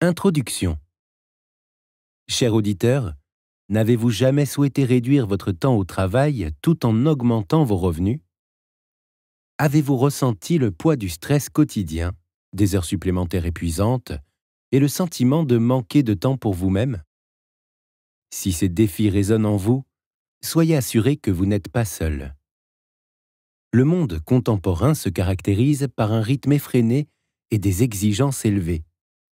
Introduction Cher auditeur, n'avez-vous jamais souhaité réduire votre temps au travail tout en augmentant vos revenus Avez-vous ressenti le poids du stress quotidien, des heures supplémentaires épuisantes et le sentiment de manquer de temps pour vous-même Si ces défis résonnent en vous, soyez assuré que vous n'êtes pas seul. Le monde contemporain se caractérise par un rythme effréné et des exigences élevées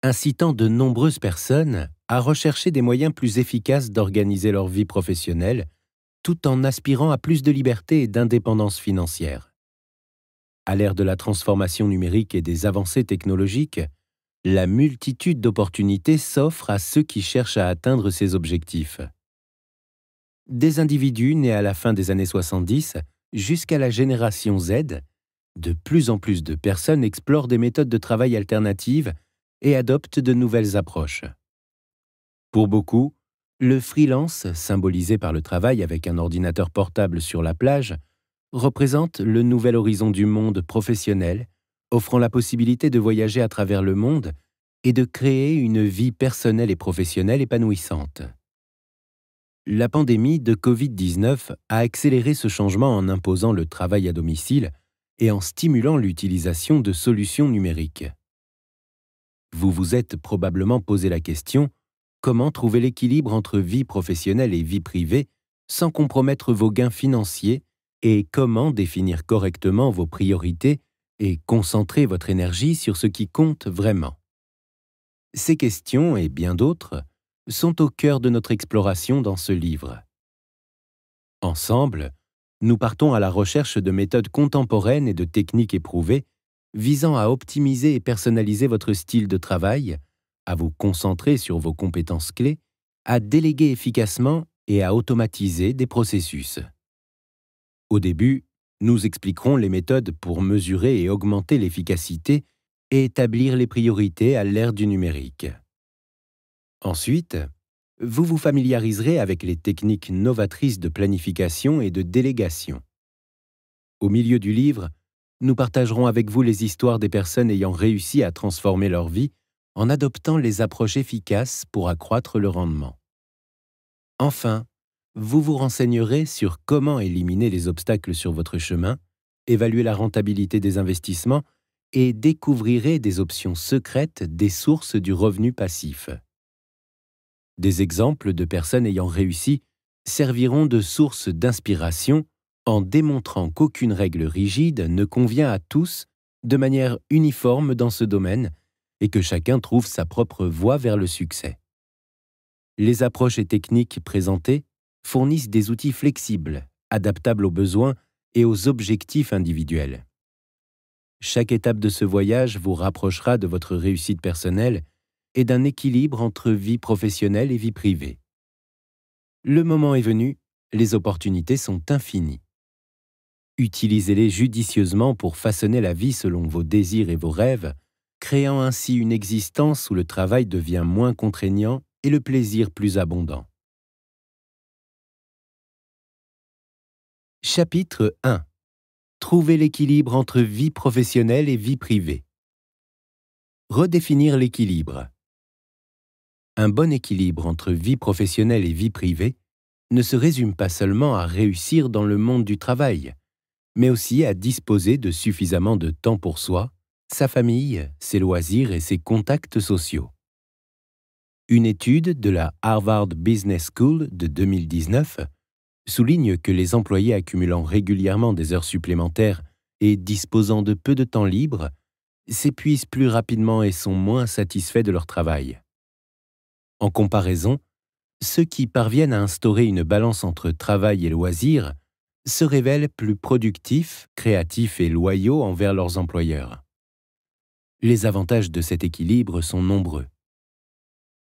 incitant de nombreuses personnes à rechercher des moyens plus efficaces d'organiser leur vie professionnelle, tout en aspirant à plus de liberté et d'indépendance financière. À l'ère de la transformation numérique et des avancées technologiques, la multitude d'opportunités s'offre à ceux qui cherchent à atteindre ces objectifs. Des individus nés à la fin des années 70 jusqu'à la génération Z, de plus en plus de personnes explorent des méthodes de travail alternatives et adopte de nouvelles approches. Pour beaucoup, le freelance, symbolisé par le travail avec un ordinateur portable sur la plage, représente le nouvel horizon du monde professionnel, offrant la possibilité de voyager à travers le monde et de créer une vie personnelle et professionnelle épanouissante. La pandémie de Covid-19 a accéléré ce changement en imposant le travail à domicile et en stimulant l'utilisation de solutions numériques. Vous vous êtes probablement posé la question comment trouver l'équilibre entre vie professionnelle et vie privée sans compromettre vos gains financiers et comment définir correctement vos priorités et concentrer votre énergie sur ce qui compte vraiment. Ces questions et bien d'autres sont au cœur de notre exploration dans ce livre. Ensemble, nous partons à la recherche de méthodes contemporaines et de techniques éprouvées visant à optimiser et personnaliser votre style de travail, à vous concentrer sur vos compétences clés, à déléguer efficacement et à automatiser des processus. Au début, nous expliquerons les méthodes pour mesurer et augmenter l'efficacité et établir les priorités à l'ère du numérique. Ensuite, vous vous familiariserez avec les techniques novatrices de planification et de délégation. Au milieu du livre, nous partagerons avec vous les histoires des personnes ayant réussi à transformer leur vie en adoptant les approches efficaces pour accroître le rendement. Enfin, vous vous renseignerez sur comment éliminer les obstacles sur votre chemin, évaluer la rentabilité des investissements et découvrirez des options secrètes des sources du revenu passif. Des exemples de personnes ayant réussi serviront de source d'inspiration en démontrant qu'aucune règle rigide ne convient à tous de manière uniforme dans ce domaine et que chacun trouve sa propre voie vers le succès. Les approches et techniques présentées fournissent des outils flexibles, adaptables aux besoins et aux objectifs individuels. Chaque étape de ce voyage vous rapprochera de votre réussite personnelle et d'un équilibre entre vie professionnelle et vie privée. Le moment est venu, les opportunités sont infinies. Utilisez-les judicieusement pour façonner la vie selon vos désirs et vos rêves, créant ainsi une existence où le travail devient moins contraignant et le plaisir plus abondant. Chapitre 1 Trouver l'équilibre entre vie professionnelle et vie privée. Redéfinir l'équilibre. Un bon équilibre entre vie professionnelle et vie privée ne se résume pas seulement à réussir dans le monde du travail, mais aussi à disposer de suffisamment de temps pour soi, sa famille, ses loisirs et ses contacts sociaux. Une étude de la Harvard Business School de 2019 souligne que les employés accumulant régulièrement des heures supplémentaires et disposant de peu de temps libre s'épuisent plus rapidement et sont moins satisfaits de leur travail. En comparaison, ceux qui parviennent à instaurer une balance entre travail et loisirs se révèlent plus productifs, créatifs et loyaux envers leurs employeurs. Les avantages de cet équilibre sont nombreux.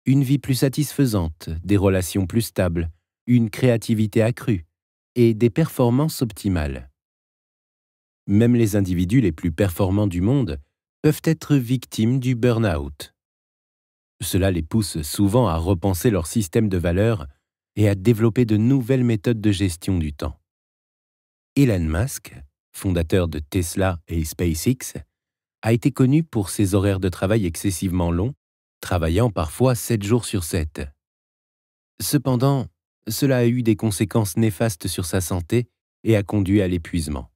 Une vie plus satisfaisante, des relations plus stables, une créativité accrue et des performances optimales. Même les individus les plus performants du monde peuvent être victimes du burn-out. Cela les pousse souvent à repenser leur système de valeurs et à développer de nouvelles méthodes de gestion du temps. Elon Musk, fondateur de Tesla et SpaceX, a été connu pour ses horaires de travail excessivement longs, travaillant parfois 7 jours sur 7. Cependant, cela a eu des conséquences néfastes sur sa santé et a conduit à l'épuisement.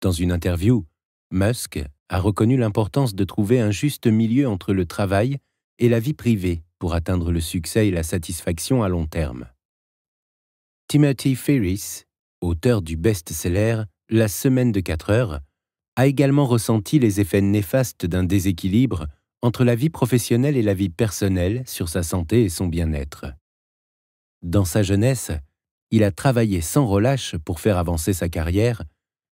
Dans une interview, Musk a reconnu l'importance de trouver un juste milieu entre le travail et la vie privée pour atteindre le succès et la satisfaction à long terme. Timothy Ferris, auteur du best-seller La semaine de 4 heures, a également ressenti les effets néfastes d'un déséquilibre entre la vie professionnelle et la vie personnelle sur sa santé et son bien-être. Dans sa jeunesse, il a travaillé sans relâche pour faire avancer sa carrière,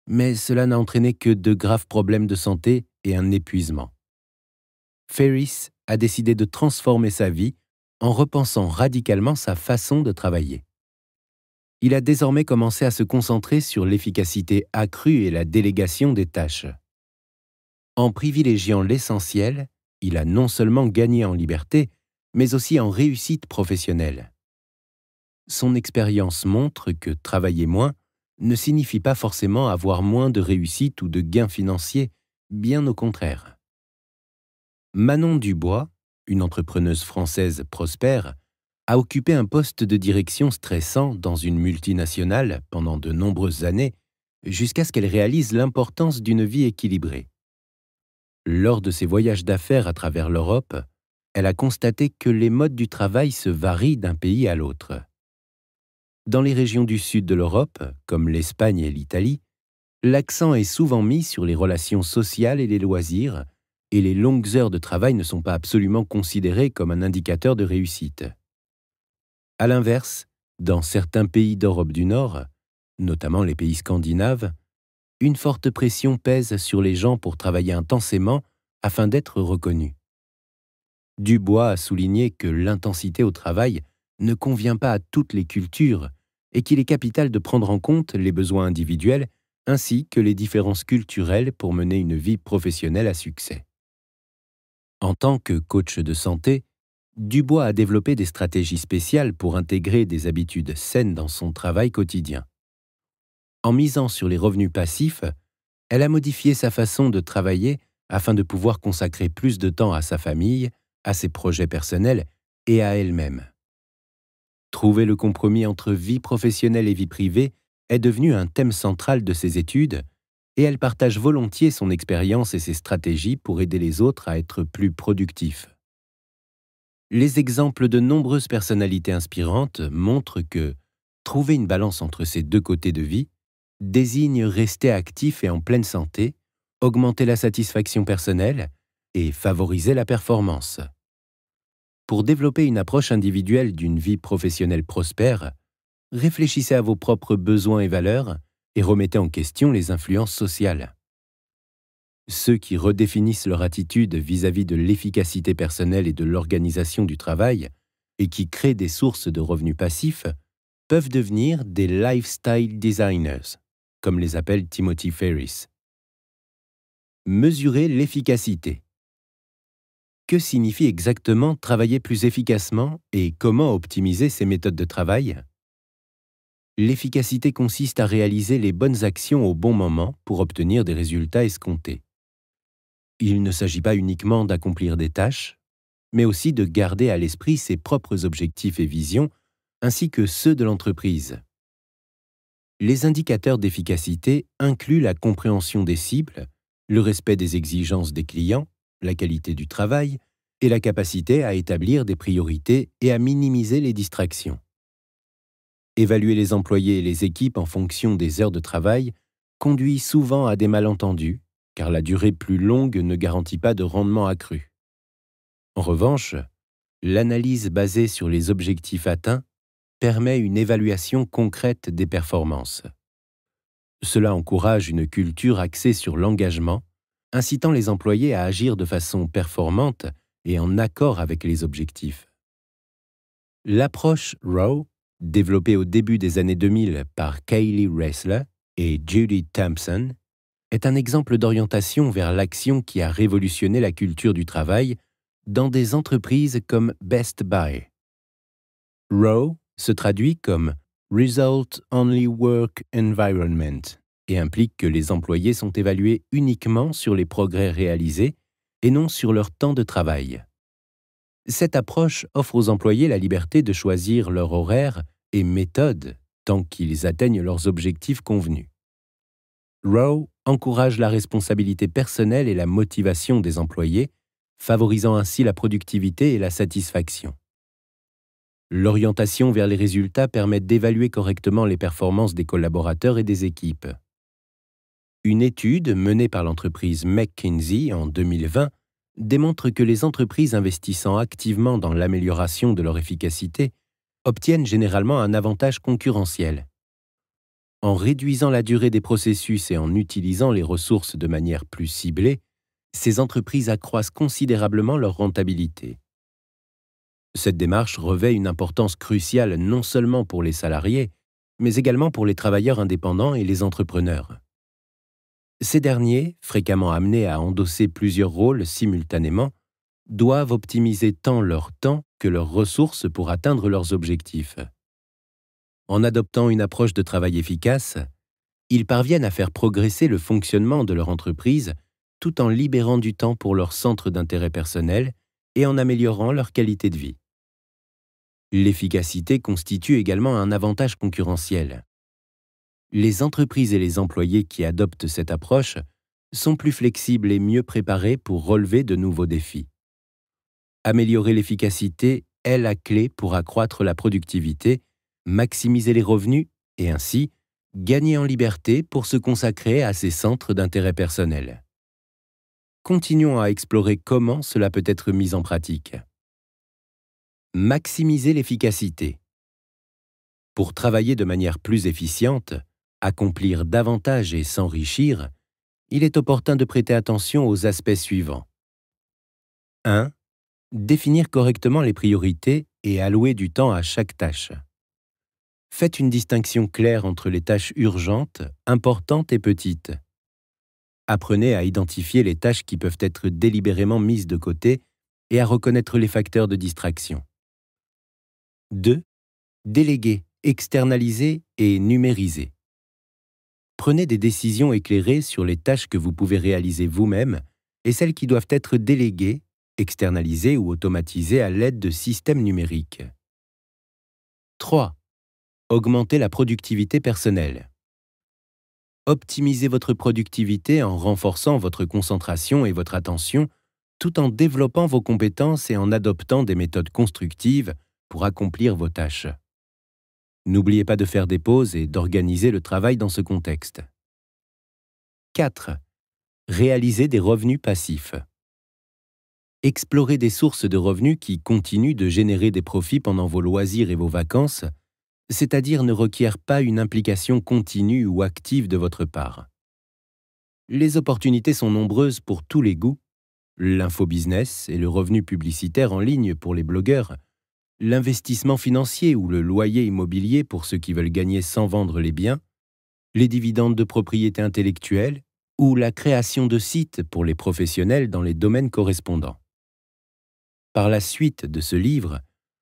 mais cela n'a entraîné que de graves problèmes de santé et un épuisement. Ferris a décidé de transformer sa vie en repensant radicalement sa façon de travailler il a désormais commencé à se concentrer sur l'efficacité accrue et la délégation des tâches. En privilégiant l'essentiel, il a non seulement gagné en liberté, mais aussi en réussite professionnelle. Son expérience montre que travailler moins ne signifie pas forcément avoir moins de réussite ou de gains financiers, bien au contraire. Manon Dubois, une entrepreneuse française prospère, a occupé un poste de direction stressant dans une multinationale pendant de nombreuses années, jusqu'à ce qu'elle réalise l'importance d'une vie équilibrée. Lors de ses voyages d'affaires à travers l'Europe, elle a constaté que les modes du travail se varient d'un pays à l'autre. Dans les régions du sud de l'Europe, comme l'Espagne et l'Italie, l'accent est souvent mis sur les relations sociales et les loisirs, et les longues heures de travail ne sont pas absolument considérées comme un indicateur de réussite. À l'inverse, dans certains pays d'Europe du Nord, notamment les pays scandinaves, une forte pression pèse sur les gens pour travailler intensément afin d'être reconnus. Dubois a souligné que l'intensité au travail ne convient pas à toutes les cultures et qu'il est capital de prendre en compte les besoins individuels ainsi que les différences culturelles pour mener une vie professionnelle à succès. En tant que coach de santé, Dubois a développé des stratégies spéciales pour intégrer des habitudes saines dans son travail quotidien. En misant sur les revenus passifs, elle a modifié sa façon de travailler afin de pouvoir consacrer plus de temps à sa famille, à ses projets personnels et à elle-même. Trouver le compromis entre vie professionnelle et vie privée est devenu un thème central de ses études et elle partage volontiers son expérience et ses stratégies pour aider les autres à être plus productifs les exemples de nombreuses personnalités inspirantes montrent que trouver une balance entre ces deux côtés de vie désigne rester actif et en pleine santé, augmenter la satisfaction personnelle et favoriser la performance. Pour développer une approche individuelle d'une vie professionnelle prospère, réfléchissez à vos propres besoins et valeurs et remettez en question les influences sociales. Ceux qui redéfinissent leur attitude vis-à-vis de l'efficacité personnelle et de l'organisation du travail, et qui créent des sources de revenus passifs, peuvent devenir des lifestyle designers, comme les appelle Timothy Ferris. Mesurer l'efficacité. Que signifie exactement travailler plus efficacement et comment optimiser ses méthodes de travail L'efficacité consiste à réaliser les bonnes actions au bon moment pour obtenir des résultats escomptés. Il ne s'agit pas uniquement d'accomplir des tâches, mais aussi de garder à l'esprit ses propres objectifs et visions, ainsi que ceux de l'entreprise. Les indicateurs d'efficacité incluent la compréhension des cibles, le respect des exigences des clients, la qualité du travail et la capacité à établir des priorités et à minimiser les distractions. Évaluer les employés et les équipes en fonction des heures de travail conduit souvent à des malentendus car la durée plus longue ne garantit pas de rendement accru. En revanche, l'analyse basée sur les objectifs atteints permet une évaluation concrète des performances. Cela encourage une culture axée sur l'engagement, incitant les employés à agir de façon performante et en accord avec les objectifs. L'approche ROW, développée au début des années 2000 par Kaylee Ressler et Judy Thompson, est un exemple d'orientation vers l'action qui a révolutionné la culture du travail dans des entreprises comme Best Buy. ROW se traduit comme Result Only Work Environment et implique que les employés sont évalués uniquement sur les progrès réalisés et non sur leur temps de travail. Cette approche offre aux employés la liberté de choisir leur horaire et méthode tant qu'ils atteignent leurs objectifs convenus encourage la responsabilité personnelle et la motivation des employés, favorisant ainsi la productivité et la satisfaction. L'orientation vers les résultats permet d'évaluer correctement les performances des collaborateurs et des équipes. Une étude menée par l'entreprise McKinsey en 2020 démontre que les entreprises investissant activement dans l'amélioration de leur efficacité obtiennent généralement un avantage concurrentiel en réduisant la durée des processus et en utilisant les ressources de manière plus ciblée, ces entreprises accroissent considérablement leur rentabilité. Cette démarche revêt une importance cruciale non seulement pour les salariés, mais également pour les travailleurs indépendants et les entrepreneurs. Ces derniers, fréquemment amenés à endosser plusieurs rôles simultanément, doivent optimiser tant leur temps que leurs ressources pour atteindre leurs objectifs en adoptant une approche de travail efficace, ils parviennent à faire progresser le fonctionnement de leur entreprise tout en libérant du temps pour leur centre d'intérêt personnel et en améliorant leur qualité de vie. L'efficacité constitue également un avantage concurrentiel. Les entreprises et les employés qui adoptent cette approche sont plus flexibles et mieux préparés pour relever de nouveaux défis. Améliorer l'efficacité est la clé pour accroître la productivité maximiser les revenus et ainsi gagner en liberté pour se consacrer à ses centres d'intérêt personnel. Continuons à explorer comment cela peut être mis en pratique. Maximiser l'efficacité. Pour travailler de manière plus efficiente, accomplir davantage et s'enrichir, il est opportun de prêter attention aux aspects suivants. 1. Définir correctement les priorités et allouer du temps à chaque tâche faites une distinction claire entre les tâches urgentes, importantes et petites. Apprenez à identifier les tâches qui peuvent être délibérément mises de côté et à reconnaître les facteurs de distraction. 2. Déléguer, externaliser et numériser. Prenez des décisions éclairées sur les tâches que vous pouvez réaliser vous-même et celles qui doivent être déléguées, externalisées ou automatisées à l'aide de systèmes numériques. 3. Augmenter la productivité personnelle. Optimisez votre productivité en renforçant votre concentration et votre attention tout en développant vos compétences et en adoptant des méthodes constructives pour accomplir vos tâches. N'oubliez pas de faire des pauses et d'organiser le travail dans ce contexte. 4. Réaliser des revenus passifs. Explorez des sources de revenus qui continuent de générer des profits pendant vos loisirs et vos vacances c'est-à-dire ne requiert pas une implication continue ou active de votre part. Les opportunités sont nombreuses pour tous les goûts, l'infobusiness et le revenu publicitaire en ligne pour les blogueurs, l'investissement financier ou le loyer immobilier pour ceux qui veulent gagner sans vendre les biens, les dividendes de propriété intellectuelle ou la création de sites pour les professionnels dans les domaines correspondants. Par la suite de ce livre,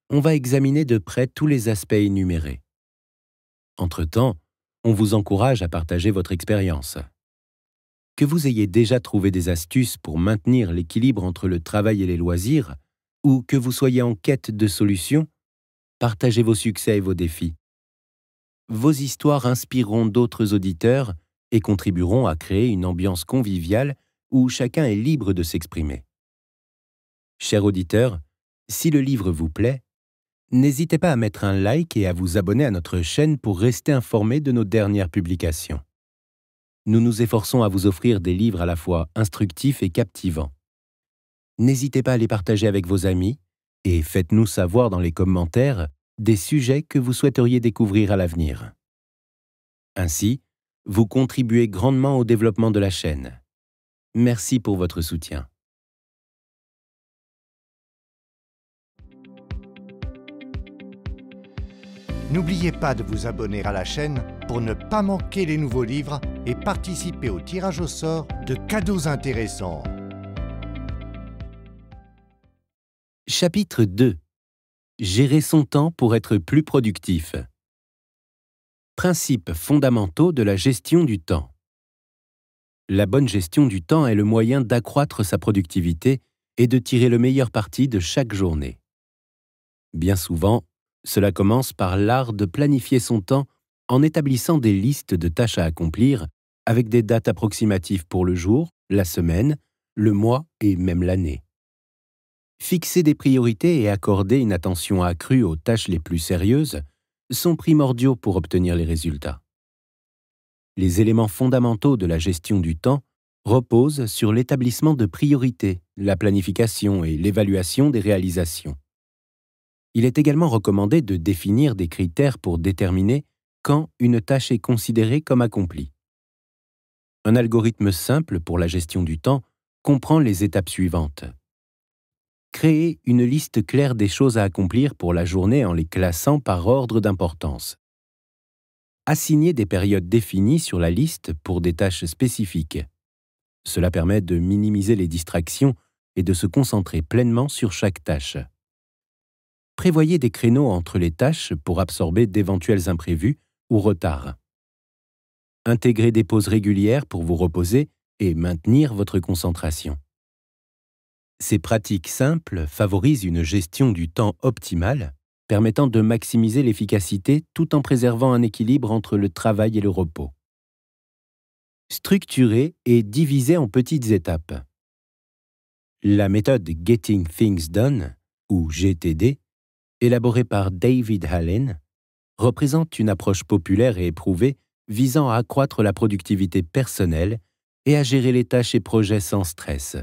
on va examiner de près tous les aspects énumérés. Entre-temps, on vous encourage à partager votre expérience. Que vous ayez déjà trouvé des astuces pour maintenir l'équilibre entre le travail et les loisirs, ou que vous soyez en quête de solutions, partagez vos succès et vos défis. Vos histoires inspireront d'autres auditeurs et contribueront à créer une ambiance conviviale où chacun est libre de s'exprimer. Chers auditeurs, si le livre vous plaît, N'hésitez pas à mettre un like et à vous abonner à notre chaîne pour rester informé de nos dernières publications. Nous nous efforçons à vous offrir des livres à la fois instructifs et captivants. N'hésitez pas à les partager avec vos amis et faites-nous savoir dans les commentaires des sujets que vous souhaiteriez découvrir à l'avenir. Ainsi, vous contribuez grandement au développement de la chaîne. Merci pour votre soutien. N'oubliez pas de vous abonner à la chaîne pour ne pas manquer les nouveaux livres et participer au tirage au sort de cadeaux intéressants. Chapitre 2 Gérer son temps pour être plus productif. Principes fondamentaux de la gestion du temps. La bonne gestion du temps est le moyen d'accroître sa productivité et de tirer le meilleur parti de chaque journée. Bien souvent, cela commence par l'art de planifier son temps en établissant des listes de tâches à accomplir avec des dates approximatives pour le jour, la semaine, le mois et même l'année. Fixer des priorités et accorder une attention accrue aux tâches les plus sérieuses sont primordiaux pour obtenir les résultats. Les éléments fondamentaux de la gestion du temps reposent sur l'établissement de priorités, la planification et l'évaluation des réalisations. Il est également recommandé de définir des critères pour déterminer quand une tâche est considérée comme accomplie. Un algorithme simple pour la gestion du temps comprend les étapes suivantes. Créer une liste claire des choses à accomplir pour la journée en les classant par ordre d'importance. Assigner des périodes définies sur la liste pour des tâches spécifiques. Cela permet de minimiser les distractions et de se concentrer pleinement sur chaque tâche prévoyez des créneaux entre les tâches pour absorber d'éventuels imprévus ou retards. Intégrez des pauses régulières pour vous reposer et maintenir votre concentration. Ces pratiques simples favorisent une gestion du temps optimale, permettant de maximiser l'efficacité tout en préservant un équilibre entre le travail et le repos. Structurez et divisez en petites étapes. La méthode Getting Things Done, ou GTD, élaborée par David Hallen, représente une approche populaire et éprouvée visant à accroître la productivité personnelle et à gérer les tâches et projets sans stress.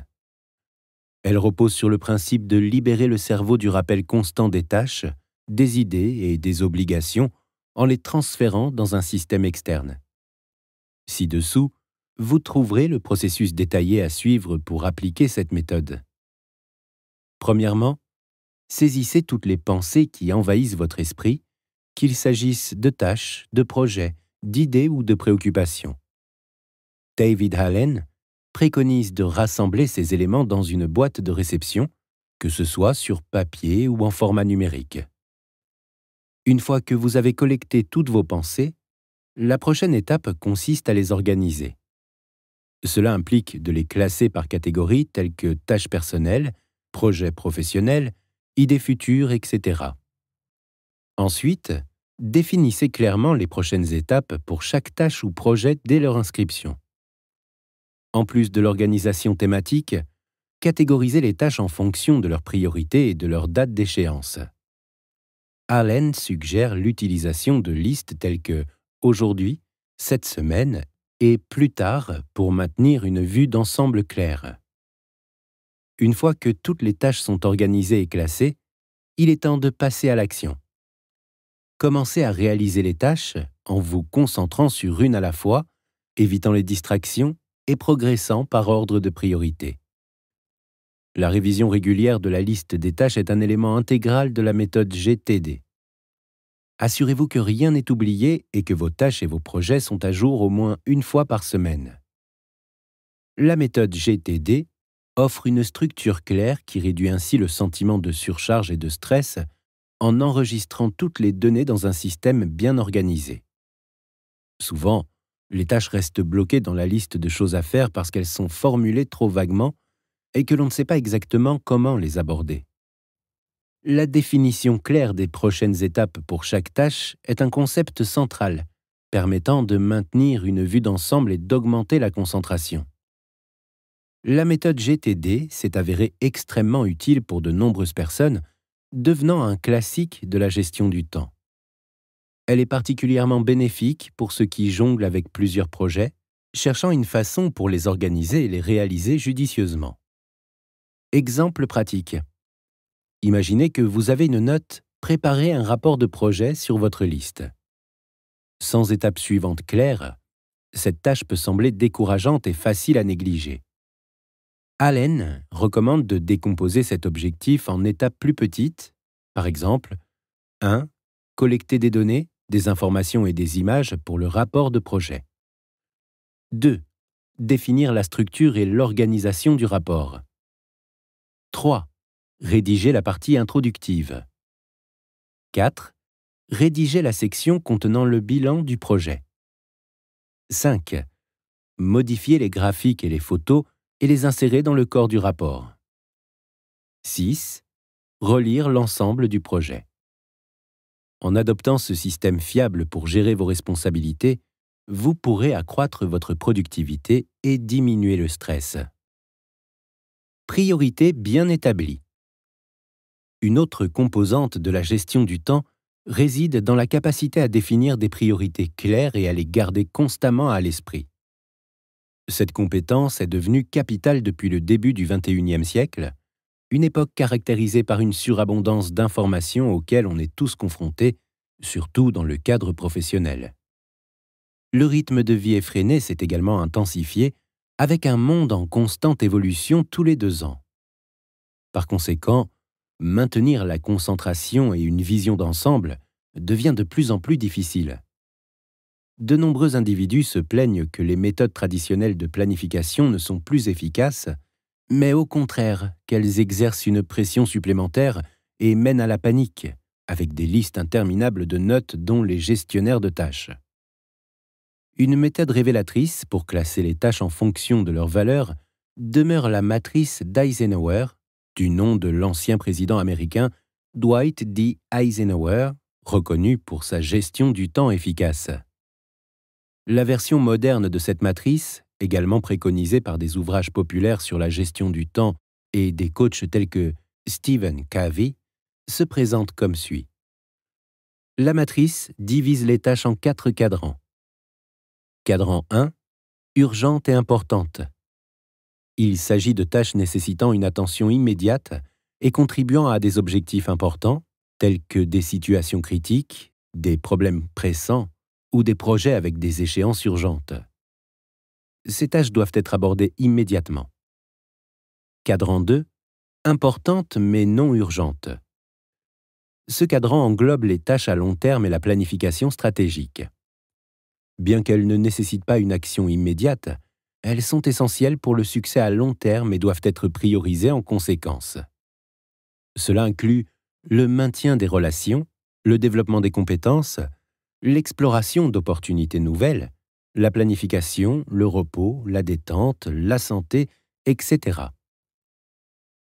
Elle repose sur le principe de libérer le cerveau du rappel constant des tâches, des idées et des obligations en les transférant dans un système externe. Ci-dessous, vous trouverez le processus détaillé à suivre pour appliquer cette méthode. Premièrement, saisissez toutes les pensées qui envahissent votre esprit, qu'il s'agisse de tâches, de projets, d'idées ou de préoccupations. David Allen préconise de rassembler ces éléments dans une boîte de réception, que ce soit sur papier ou en format numérique. Une fois que vous avez collecté toutes vos pensées, la prochaine étape consiste à les organiser. Cela implique de les classer par catégories telles que tâches personnelles, projets professionnels, idées futures, etc. Ensuite, définissez clairement les prochaines étapes pour chaque tâche ou projet dès leur inscription. En plus de l'organisation thématique, catégorisez les tâches en fonction de leurs priorités et de leur date d'échéance. Allen suggère l'utilisation de listes telles que aujourd'hui, cette semaine et plus tard pour maintenir une vue d'ensemble claire. Une fois que toutes les tâches sont organisées et classées, il est temps de passer à l'action. Commencez à réaliser les tâches en vous concentrant sur une à la fois, évitant les distractions et progressant par ordre de priorité. La révision régulière de la liste des tâches est un élément intégral de la méthode GTD. Assurez-vous que rien n'est oublié et que vos tâches et vos projets sont à jour au moins une fois par semaine. La méthode GTD offre une structure claire qui réduit ainsi le sentiment de surcharge et de stress en enregistrant toutes les données dans un système bien organisé. Souvent, les tâches restent bloquées dans la liste de choses à faire parce qu'elles sont formulées trop vaguement et que l'on ne sait pas exactement comment les aborder. La définition claire des prochaines étapes pour chaque tâche est un concept central, permettant de maintenir une vue d'ensemble et d'augmenter la concentration la méthode GTD s'est avérée extrêmement utile pour de nombreuses personnes, devenant un classique de la gestion du temps. Elle est particulièrement bénéfique pour ceux qui jonglent avec plusieurs projets, cherchant une façon pour les organiser et les réaliser judicieusement. Exemple pratique. Imaginez que vous avez une note, préparez un rapport de projet sur votre liste. Sans étape suivante claire, cette tâche peut sembler décourageante et facile à négliger. Allen recommande de décomposer cet objectif en étapes plus petites, par exemple 1. Collecter des données, des informations et des images pour le rapport de projet. 2. Définir la structure et l'organisation du rapport. 3. Rédiger la partie introductive. 4. Rédiger la section contenant le bilan du projet. 5. Modifier les graphiques et les photos et les insérer dans le corps du rapport. 6. Relire l'ensemble du projet. En adoptant ce système fiable pour gérer vos responsabilités, vous pourrez accroître votre productivité et diminuer le stress. Priorité bien établie. Une autre composante de la gestion du temps réside dans la capacité à définir des priorités claires et à les garder constamment à l'esprit. Cette compétence est devenue capitale depuis le début du XXIe siècle, une époque caractérisée par une surabondance d'informations auxquelles on est tous confrontés, surtout dans le cadre professionnel. Le rythme de vie effréné s'est également intensifié, avec un monde en constante évolution tous les deux ans. Par conséquent, maintenir la concentration et une vision d'ensemble devient de plus en plus difficile de nombreux individus se plaignent que les méthodes traditionnelles de planification ne sont plus efficaces, mais au contraire qu'elles exercent une pression supplémentaire et mènent à la panique, avec des listes interminables de notes dont les gestionnaires de tâches. Une méthode révélatrice pour classer les tâches en fonction de leur valeur demeure la matrice d'Eisenhower, du nom de l'ancien président américain Dwight D. Eisenhower, reconnu pour sa gestion du temps efficace. La version moderne de cette matrice, également préconisée par des ouvrages populaires sur la gestion du temps et des coachs tels que Stephen Covey, se présente comme suit. La matrice divise les tâches en quatre cadrans. Cadran 1. Urgente et importante. Il s'agit de tâches nécessitant une attention immédiate et contribuant à des objectifs importants, tels que des situations critiques, des problèmes pressants ou des projets avec des échéances urgentes. Ces tâches doivent être abordées immédiatement. Cadran 2. Importantes mais non urgentes. Ce cadran englobe les tâches à long terme et la planification stratégique. Bien qu'elles ne nécessitent pas une action immédiate, elles sont essentielles pour le succès à long terme et doivent être priorisées en conséquence. Cela inclut le maintien des relations, le développement des compétences, l'exploration d'opportunités nouvelles, la planification, le repos, la détente, la santé, etc.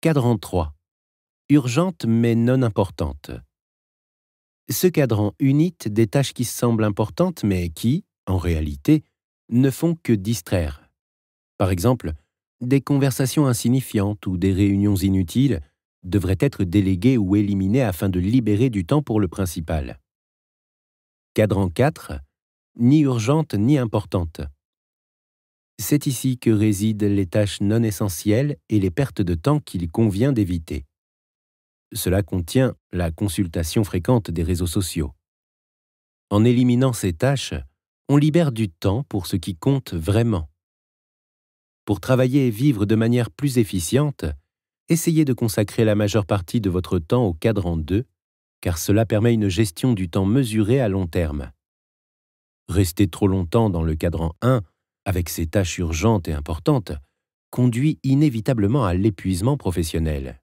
Cadran 3. Urgente mais non importante. Ce cadran unit des tâches qui semblent importantes mais qui, en réalité, ne font que distraire. Par exemple, des conversations insignifiantes ou des réunions inutiles devraient être déléguées ou éliminées afin de libérer du temps pour le principal. Cadran 4. Ni urgente ni importante. C'est ici que résident les tâches non essentielles et les pertes de temps qu'il convient d'éviter. Cela contient la consultation fréquente des réseaux sociaux. En éliminant ces tâches, on libère du temps pour ce qui compte vraiment. Pour travailler et vivre de manière plus efficiente, essayez de consacrer la majeure partie de votre temps au cadran 2 car cela permet une gestion du temps mesurée à long terme. Rester trop longtemps dans le cadran 1, avec ses tâches urgentes et importantes, conduit inévitablement à l'épuisement professionnel.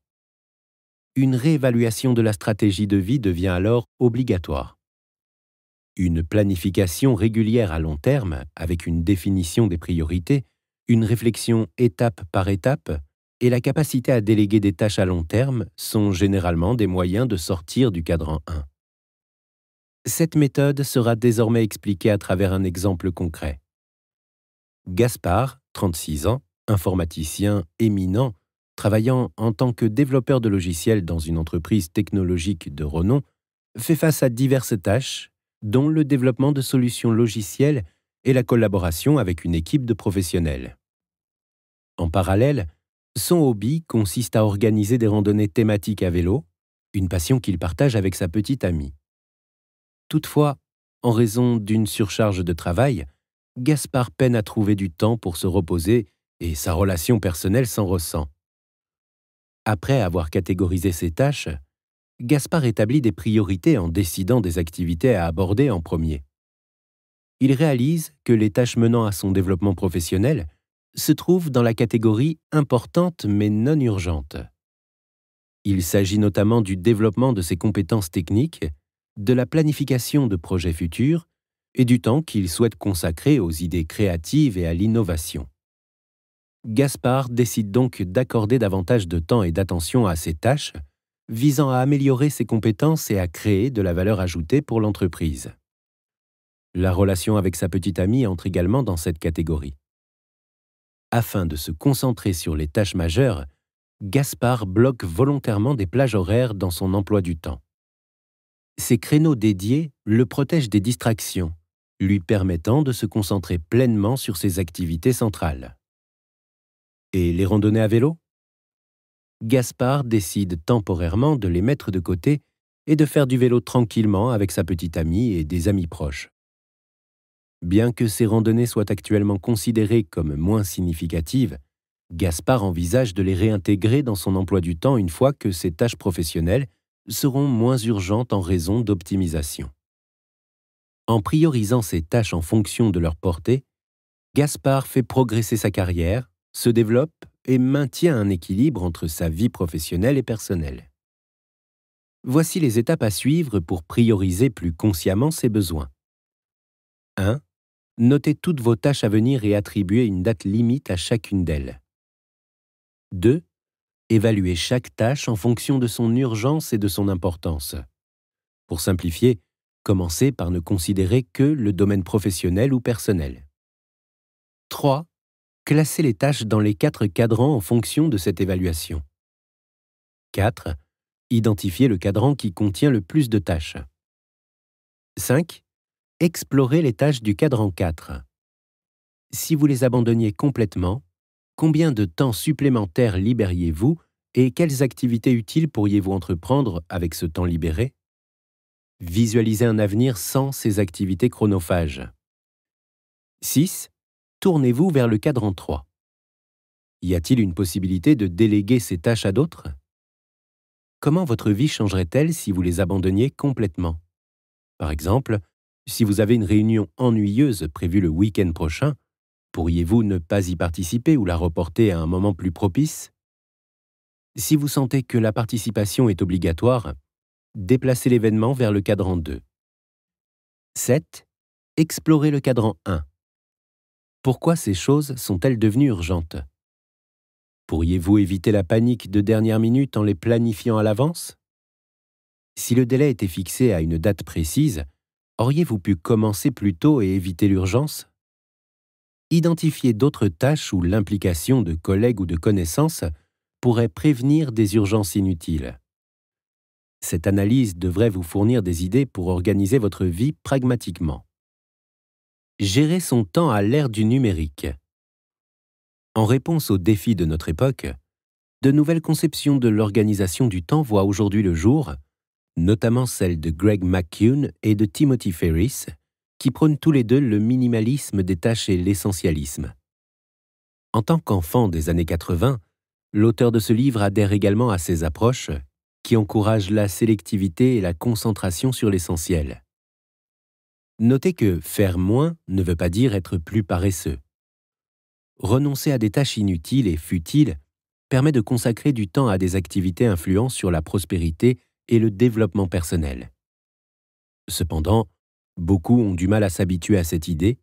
Une réévaluation de la stratégie de vie devient alors obligatoire. Une planification régulière à long terme, avec une définition des priorités, une réflexion étape par étape, et la capacité à déléguer des tâches à long terme sont généralement des moyens de sortir du cadran 1. Cette méthode sera désormais expliquée à travers un exemple concret. Gaspard, 36 ans, informaticien éminent, travaillant en tant que développeur de logiciels dans une entreprise technologique de renom, fait face à diverses tâches, dont le développement de solutions logicielles et la collaboration avec une équipe de professionnels. En parallèle, son hobby consiste à organiser des randonnées thématiques à vélo, une passion qu'il partage avec sa petite amie. Toutefois, en raison d'une surcharge de travail, Gaspard peine à trouver du temps pour se reposer et sa relation personnelle s'en ressent. Après avoir catégorisé ses tâches, Gaspard établit des priorités en décidant des activités à aborder en premier. Il réalise que les tâches menant à son développement professionnel se trouve dans la catégorie importante mais non urgente. Il s'agit notamment du développement de ses compétences techniques, de la planification de projets futurs et du temps qu'il souhaite consacrer aux idées créatives et à l'innovation. Gaspard décide donc d'accorder davantage de temps et d'attention à ses tâches, visant à améliorer ses compétences et à créer de la valeur ajoutée pour l'entreprise. La relation avec sa petite amie entre également dans cette catégorie. Afin de se concentrer sur les tâches majeures, Gaspard bloque volontairement des plages horaires dans son emploi du temps. Ces créneaux dédiés le protègent des distractions, lui permettant de se concentrer pleinement sur ses activités centrales. Et les randonnées à vélo Gaspard décide temporairement de les mettre de côté et de faire du vélo tranquillement avec sa petite amie et des amis proches. Bien que ces randonnées soient actuellement considérées comme moins significatives, Gaspard envisage de les réintégrer dans son emploi du temps une fois que ses tâches professionnelles seront moins urgentes en raison d'optimisation. En priorisant ses tâches en fonction de leur portée, Gaspard fait progresser sa carrière, se développe et maintient un équilibre entre sa vie professionnelle et personnelle. Voici les étapes à suivre pour prioriser plus consciemment ses besoins. 1. Notez toutes vos tâches à venir et attribuez une date limite à chacune d'elles. 2. Évaluez chaque tâche en fonction de son urgence et de son importance. Pour simplifier, commencez par ne considérer que le domaine professionnel ou personnel. 3. Classez les tâches dans les quatre cadrans en fonction de cette évaluation. 4. Identifiez le cadran qui contient le plus de tâches. 5. Explorez les tâches du cadran 4. Si vous les abandonniez complètement, combien de temps supplémentaire libériez-vous et quelles activités utiles pourriez-vous entreprendre avec ce temps libéré Visualisez un avenir sans ces activités chronophages. 6. Tournez-vous vers le cadran 3. Y a-t-il une possibilité de déléguer ces tâches à d'autres Comment votre vie changerait-elle si vous les abandonniez complètement Par exemple, si vous avez une réunion ennuyeuse prévue le week-end prochain, pourriez-vous ne pas y participer ou la reporter à un moment plus propice Si vous sentez que la participation est obligatoire, déplacez l'événement vers le cadran 2. 7. Explorez le cadran 1. Pourquoi ces choses sont-elles devenues urgentes Pourriez-vous éviter la panique de dernière minute en les planifiant à l'avance Si le délai était fixé à une date précise, auriez-vous pu commencer plus tôt et éviter l'urgence Identifier d'autres tâches où l'implication de collègues ou de connaissances pourrait prévenir des urgences inutiles. Cette analyse devrait vous fournir des idées pour organiser votre vie pragmatiquement. Gérer son temps à l'ère du numérique. En réponse aux défis de notre époque, de nouvelles conceptions de l'organisation du temps voient aujourd'hui le jour, notamment celles de Greg McCune et de Timothy Ferris, qui prônent tous les deux le minimalisme des tâches et l'essentialisme. En tant qu'enfant des années 80, l'auteur de ce livre adhère également à ces approches qui encouragent la sélectivité et la concentration sur l'essentiel. Notez que faire moins ne veut pas dire être plus paresseux. Renoncer à des tâches inutiles et futiles permet de consacrer du temps à des activités influentes sur la prospérité et le développement personnel. Cependant, beaucoup ont du mal à s'habituer à cette idée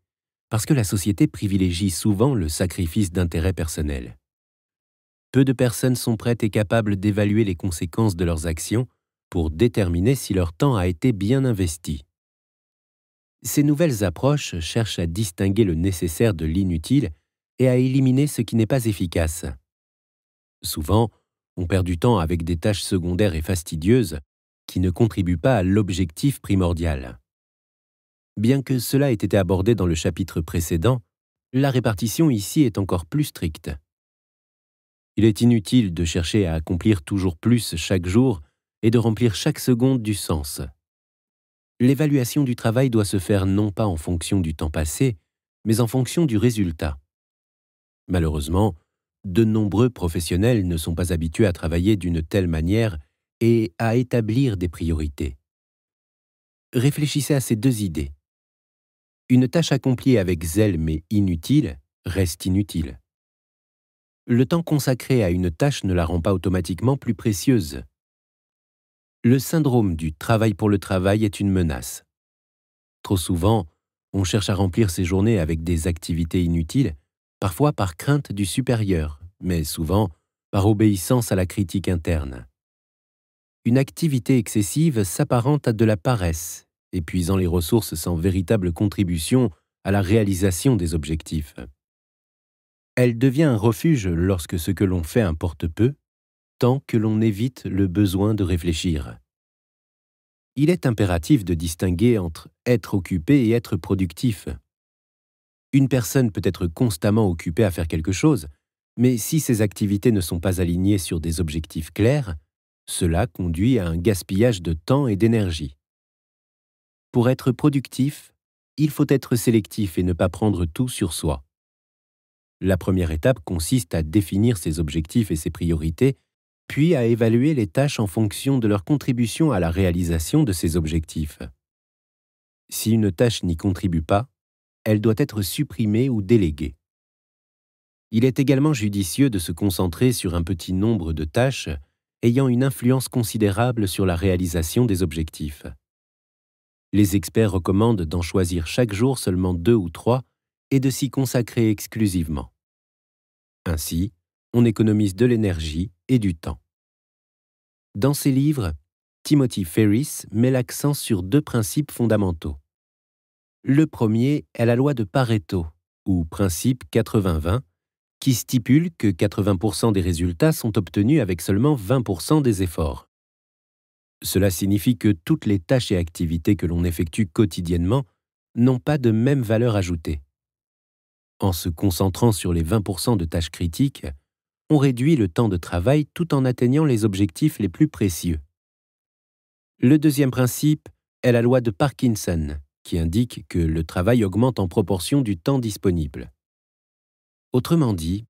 parce que la société privilégie souvent le sacrifice d'intérêts personnels. Peu de personnes sont prêtes et capables d'évaluer les conséquences de leurs actions pour déterminer si leur temps a été bien investi. Ces nouvelles approches cherchent à distinguer le nécessaire de l'inutile et à éliminer ce qui n'est pas efficace. Souvent, on perd du temps avec des tâches secondaires et fastidieuses qui ne contribuent pas à l'objectif primordial. Bien que cela ait été abordé dans le chapitre précédent, la répartition ici est encore plus stricte. Il est inutile de chercher à accomplir toujours plus chaque jour et de remplir chaque seconde du sens. L'évaluation du travail doit se faire non pas en fonction du temps passé, mais en fonction du résultat. Malheureusement, de nombreux professionnels ne sont pas habitués à travailler d'une telle manière et à établir des priorités. Réfléchissez à ces deux idées. Une tâche accomplie avec zèle mais inutile reste inutile. Le temps consacré à une tâche ne la rend pas automatiquement plus précieuse. Le syndrome du travail pour le travail est une menace. Trop souvent, on cherche à remplir ses journées avec des activités inutiles, parfois par crainte du supérieur mais souvent par obéissance à la critique interne. Une activité excessive s'apparente à de la paresse, épuisant les ressources sans véritable contribution à la réalisation des objectifs. Elle devient un refuge lorsque ce que l'on fait importe peu, tant que l'on évite le besoin de réfléchir. Il est impératif de distinguer entre être occupé et être productif. Une personne peut être constamment occupée à faire quelque chose, mais si ces activités ne sont pas alignées sur des objectifs clairs, cela conduit à un gaspillage de temps et d'énergie. Pour être productif, il faut être sélectif et ne pas prendre tout sur soi. La première étape consiste à définir ses objectifs et ses priorités, puis à évaluer les tâches en fonction de leur contribution à la réalisation de ces objectifs. Si une tâche n'y contribue pas, elle doit être supprimée ou déléguée. Il est également judicieux de se concentrer sur un petit nombre de tâches ayant une influence considérable sur la réalisation des objectifs. Les experts recommandent d'en choisir chaque jour seulement deux ou trois et de s'y consacrer exclusivement. Ainsi, on économise de l'énergie et du temps. Dans ses livres, Timothy Ferris met l'accent sur deux principes fondamentaux. Le premier est la loi de Pareto, ou principe 80-20, qui stipule que 80% des résultats sont obtenus avec seulement 20% des efforts. Cela signifie que toutes les tâches et activités que l'on effectue quotidiennement n'ont pas de même valeur ajoutée. En se concentrant sur les 20% de tâches critiques, on réduit le temps de travail tout en atteignant les objectifs les plus précieux. Le deuxième principe est la loi de Parkinson, qui indique que le travail augmente en proportion du temps disponible. Autrement dit,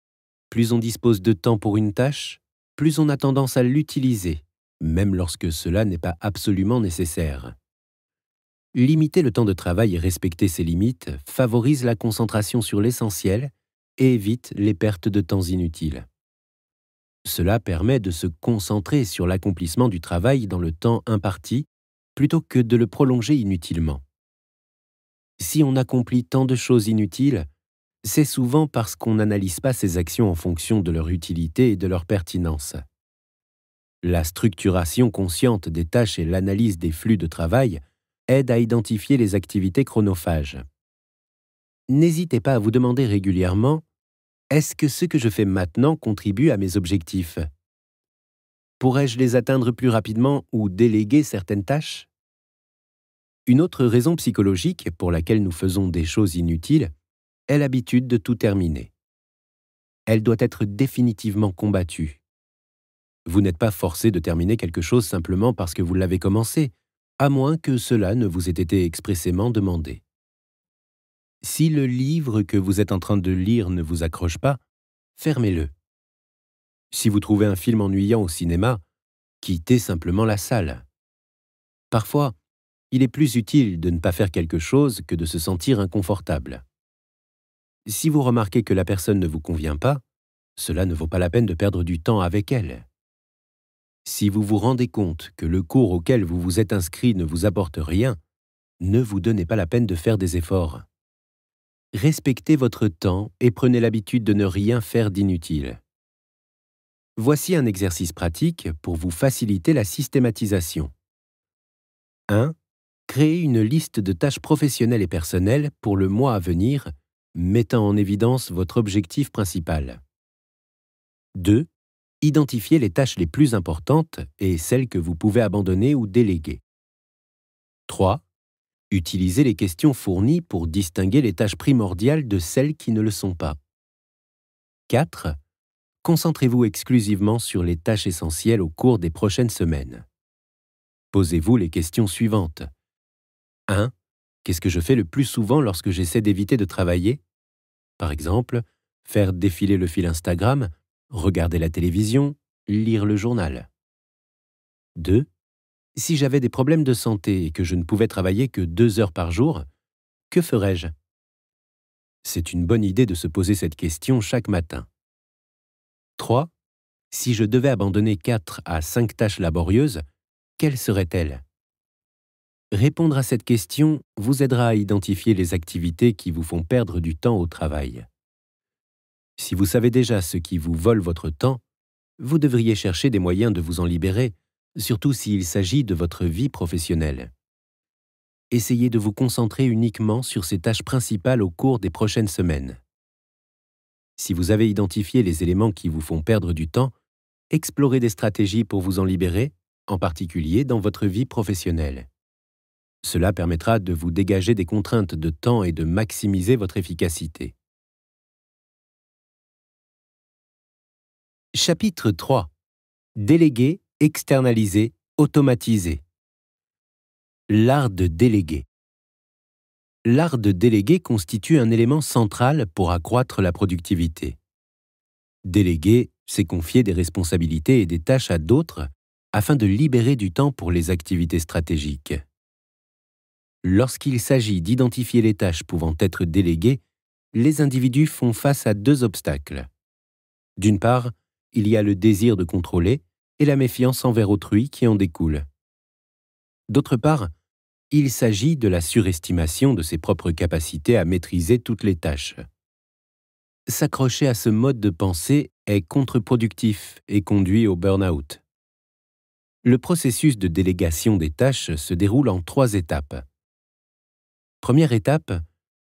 plus on dispose de temps pour une tâche, plus on a tendance à l'utiliser, même lorsque cela n'est pas absolument nécessaire. Limiter le temps de travail et respecter ses limites favorise la concentration sur l'essentiel et évite les pertes de temps inutiles. Cela permet de se concentrer sur l'accomplissement du travail dans le temps imparti plutôt que de le prolonger inutilement. Si on accomplit tant de choses inutiles, c'est souvent parce qu'on n'analyse pas ces actions en fonction de leur utilité et de leur pertinence. La structuration consciente des tâches et l'analyse des flux de travail aident à identifier les activités chronophages. N'hésitez pas à vous demander régulièrement Est-ce que ce que je fais maintenant contribue à mes objectifs Pourrais-je les atteindre plus rapidement ou déléguer certaines tâches Une autre raison psychologique pour laquelle nous faisons des choses inutiles a l'habitude de tout terminer. Elle doit être définitivement combattue. Vous n'êtes pas forcé de terminer quelque chose simplement parce que vous l'avez commencé, à moins que cela ne vous ait été expressément demandé. Si le livre que vous êtes en train de lire ne vous accroche pas, fermez-le. Si vous trouvez un film ennuyant au cinéma, quittez simplement la salle. Parfois, il est plus utile de ne pas faire quelque chose que de se sentir inconfortable si vous remarquez que la personne ne vous convient pas, cela ne vaut pas la peine de perdre du temps avec elle. Si vous vous rendez compte que le cours auquel vous vous êtes inscrit ne vous apporte rien, ne vous donnez pas la peine de faire des efforts. Respectez votre temps et prenez l'habitude de ne rien faire d'inutile. Voici un exercice pratique pour vous faciliter la systématisation. 1. Créez une liste de tâches professionnelles et personnelles pour le mois à venir mettant en évidence votre objectif principal. 2. Identifiez les tâches les plus importantes et celles que vous pouvez abandonner ou déléguer. 3. Utilisez les questions fournies pour distinguer les tâches primordiales de celles qui ne le sont pas. 4. Concentrez-vous exclusivement sur les tâches essentielles au cours des prochaines semaines. Posez-vous les questions suivantes. 1. Qu'est-ce que je fais le plus souvent lorsque j'essaie d'éviter de travailler par exemple, faire défiler le fil Instagram, regarder la télévision, lire le journal. 2. Si j'avais des problèmes de santé et que je ne pouvais travailler que deux heures par jour, que ferais-je C'est une bonne idée de se poser cette question chaque matin. 3. Si je devais abandonner 4 à 5 tâches laborieuses, quelles seraient-elles Répondre à cette question vous aidera à identifier les activités qui vous font perdre du temps au travail. Si vous savez déjà ce qui vous vole votre temps, vous devriez chercher des moyens de vous en libérer, surtout s'il s'agit de votre vie professionnelle. Essayez de vous concentrer uniquement sur ces tâches principales au cours des prochaines semaines. Si vous avez identifié les éléments qui vous font perdre du temps, explorez des stratégies pour vous en libérer, en particulier dans votre vie professionnelle. Cela permettra de vous dégager des contraintes de temps et de maximiser votre efficacité. Chapitre 3 Déléguer, externaliser, automatiser. L'art de déléguer. L'art de déléguer constitue un élément central pour accroître la productivité. Déléguer, c'est confier des responsabilités et des tâches à d'autres afin de libérer du temps pour les activités stratégiques. Lorsqu'il s'agit d'identifier les tâches pouvant être déléguées, les individus font face à deux obstacles. D'une part, il y a le désir de contrôler et la méfiance envers autrui qui en découle. D'autre part, il s'agit de la surestimation de ses propres capacités à maîtriser toutes les tâches. S'accrocher à ce mode de pensée est contre-productif et conduit au burn-out. Le processus de délégation des tâches se déroule en trois étapes. Première étape,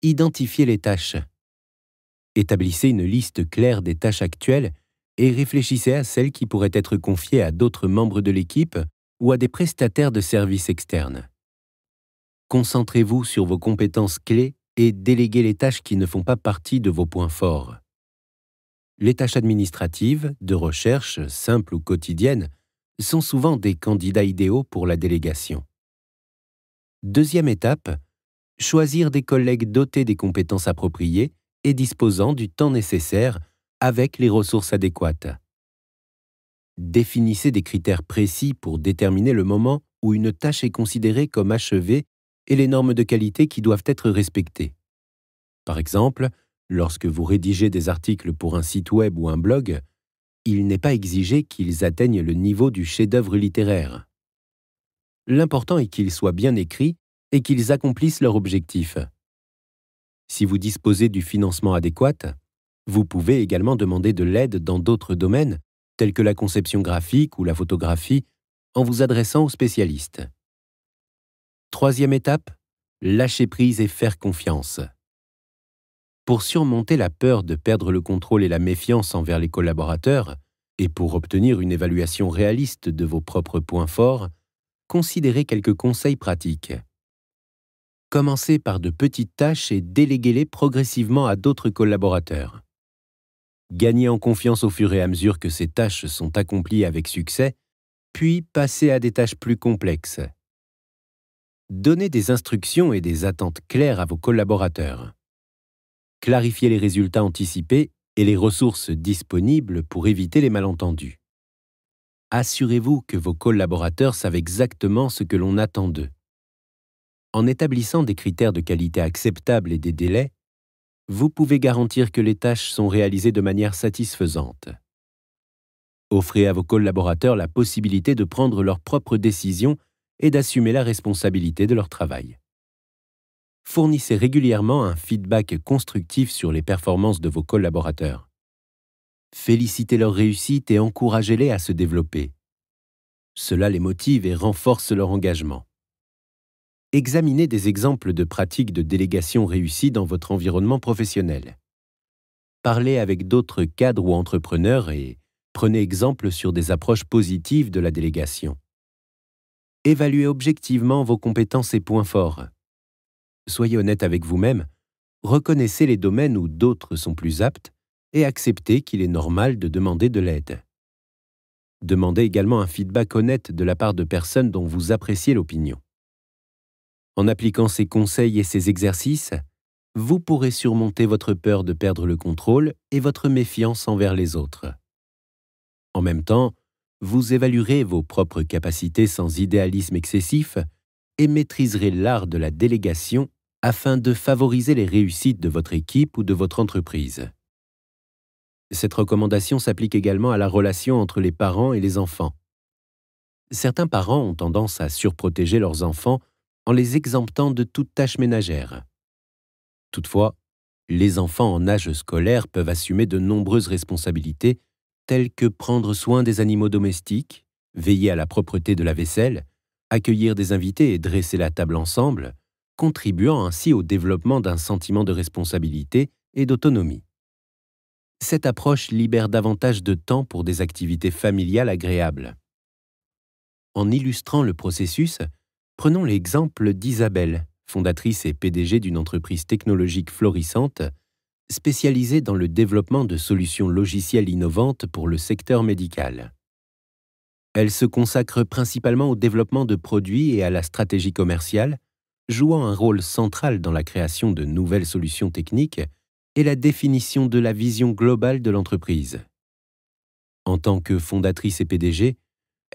identifiez les tâches. Établissez une liste claire des tâches actuelles et réfléchissez à celles qui pourraient être confiées à d'autres membres de l'équipe ou à des prestataires de services externes. Concentrez-vous sur vos compétences clés et déléguez les tâches qui ne font pas partie de vos points forts. Les tâches administratives, de recherche, simples ou quotidiennes, sont souvent des candidats idéaux pour la délégation. Deuxième étape, choisir des collègues dotés des compétences appropriées et disposant du temps nécessaire avec les ressources adéquates. Définissez des critères précis pour déterminer le moment où une tâche est considérée comme achevée et les normes de qualité qui doivent être respectées. Par exemple, lorsque vous rédigez des articles pour un site web ou un blog, il n'est pas exigé qu'ils atteignent le niveau du chef-d'œuvre littéraire. L'important est qu'ils soient bien écrits et qu'ils accomplissent leur objectif. Si vous disposez du financement adéquat, vous pouvez également demander de l'aide dans d'autres domaines, tels que la conception graphique ou la photographie, en vous adressant aux spécialistes. Troisième étape, lâcher prise et faire confiance. Pour surmonter la peur de perdre le contrôle et la méfiance envers les collaborateurs, et pour obtenir une évaluation réaliste de vos propres points forts, considérez quelques conseils pratiques. Commencez par de petites tâches et déléguez-les progressivement à d'autres collaborateurs. Gagnez en confiance au fur et à mesure que ces tâches sont accomplies avec succès, puis passez à des tâches plus complexes. Donnez des instructions et des attentes claires à vos collaborateurs. Clarifiez les résultats anticipés et les ressources disponibles pour éviter les malentendus. Assurez-vous que vos collaborateurs savent exactement ce que l'on attend d'eux. En établissant des critères de qualité acceptables et des délais, vous pouvez garantir que les tâches sont réalisées de manière satisfaisante. Offrez à vos collaborateurs la possibilité de prendre leurs propres décisions et d'assumer la responsabilité de leur travail. Fournissez régulièrement un feedback constructif sur les performances de vos collaborateurs. Félicitez leur réussite et encouragez-les à se développer. Cela les motive et renforce leur engagement. Examinez des exemples de pratiques de délégation réussies dans votre environnement professionnel. Parlez avec d'autres cadres ou entrepreneurs et prenez exemple sur des approches positives de la délégation. Évaluez objectivement vos compétences et points forts. Soyez honnête avec vous-même, reconnaissez les domaines où d'autres sont plus aptes et acceptez qu'il est normal de demander de l'aide. Demandez également un feedback honnête de la part de personnes dont vous appréciez l'opinion. En appliquant ces conseils et ces exercices, vous pourrez surmonter votre peur de perdre le contrôle et votre méfiance envers les autres. En même temps, vous évaluerez vos propres capacités sans idéalisme excessif et maîtriserez l'art de la délégation afin de favoriser les réussites de votre équipe ou de votre entreprise. Cette recommandation s'applique également à la relation entre les parents et les enfants. Certains parents ont tendance à surprotéger leurs enfants en les exemptant de toute tâche ménagère. Toutefois, les enfants en âge scolaire peuvent assumer de nombreuses responsabilités telles que prendre soin des animaux domestiques, veiller à la propreté de la vaisselle, accueillir des invités et dresser la table ensemble, contribuant ainsi au développement d'un sentiment de responsabilité et d'autonomie. Cette approche libère davantage de temps pour des activités familiales agréables. En illustrant le processus, Prenons l'exemple d'Isabelle, fondatrice et PDG d'une entreprise technologique florissante, spécialisée dans le développement de solutions logicielles innovantes pour le secteur médical. Elle se consacre principalement au développement de produits et à la stratégie commerciale, jouant un rôle central dans la création de nouvelles solutions techniques et la définition de la vision globale de l'entreprise. En tant que fondatrice et PDG,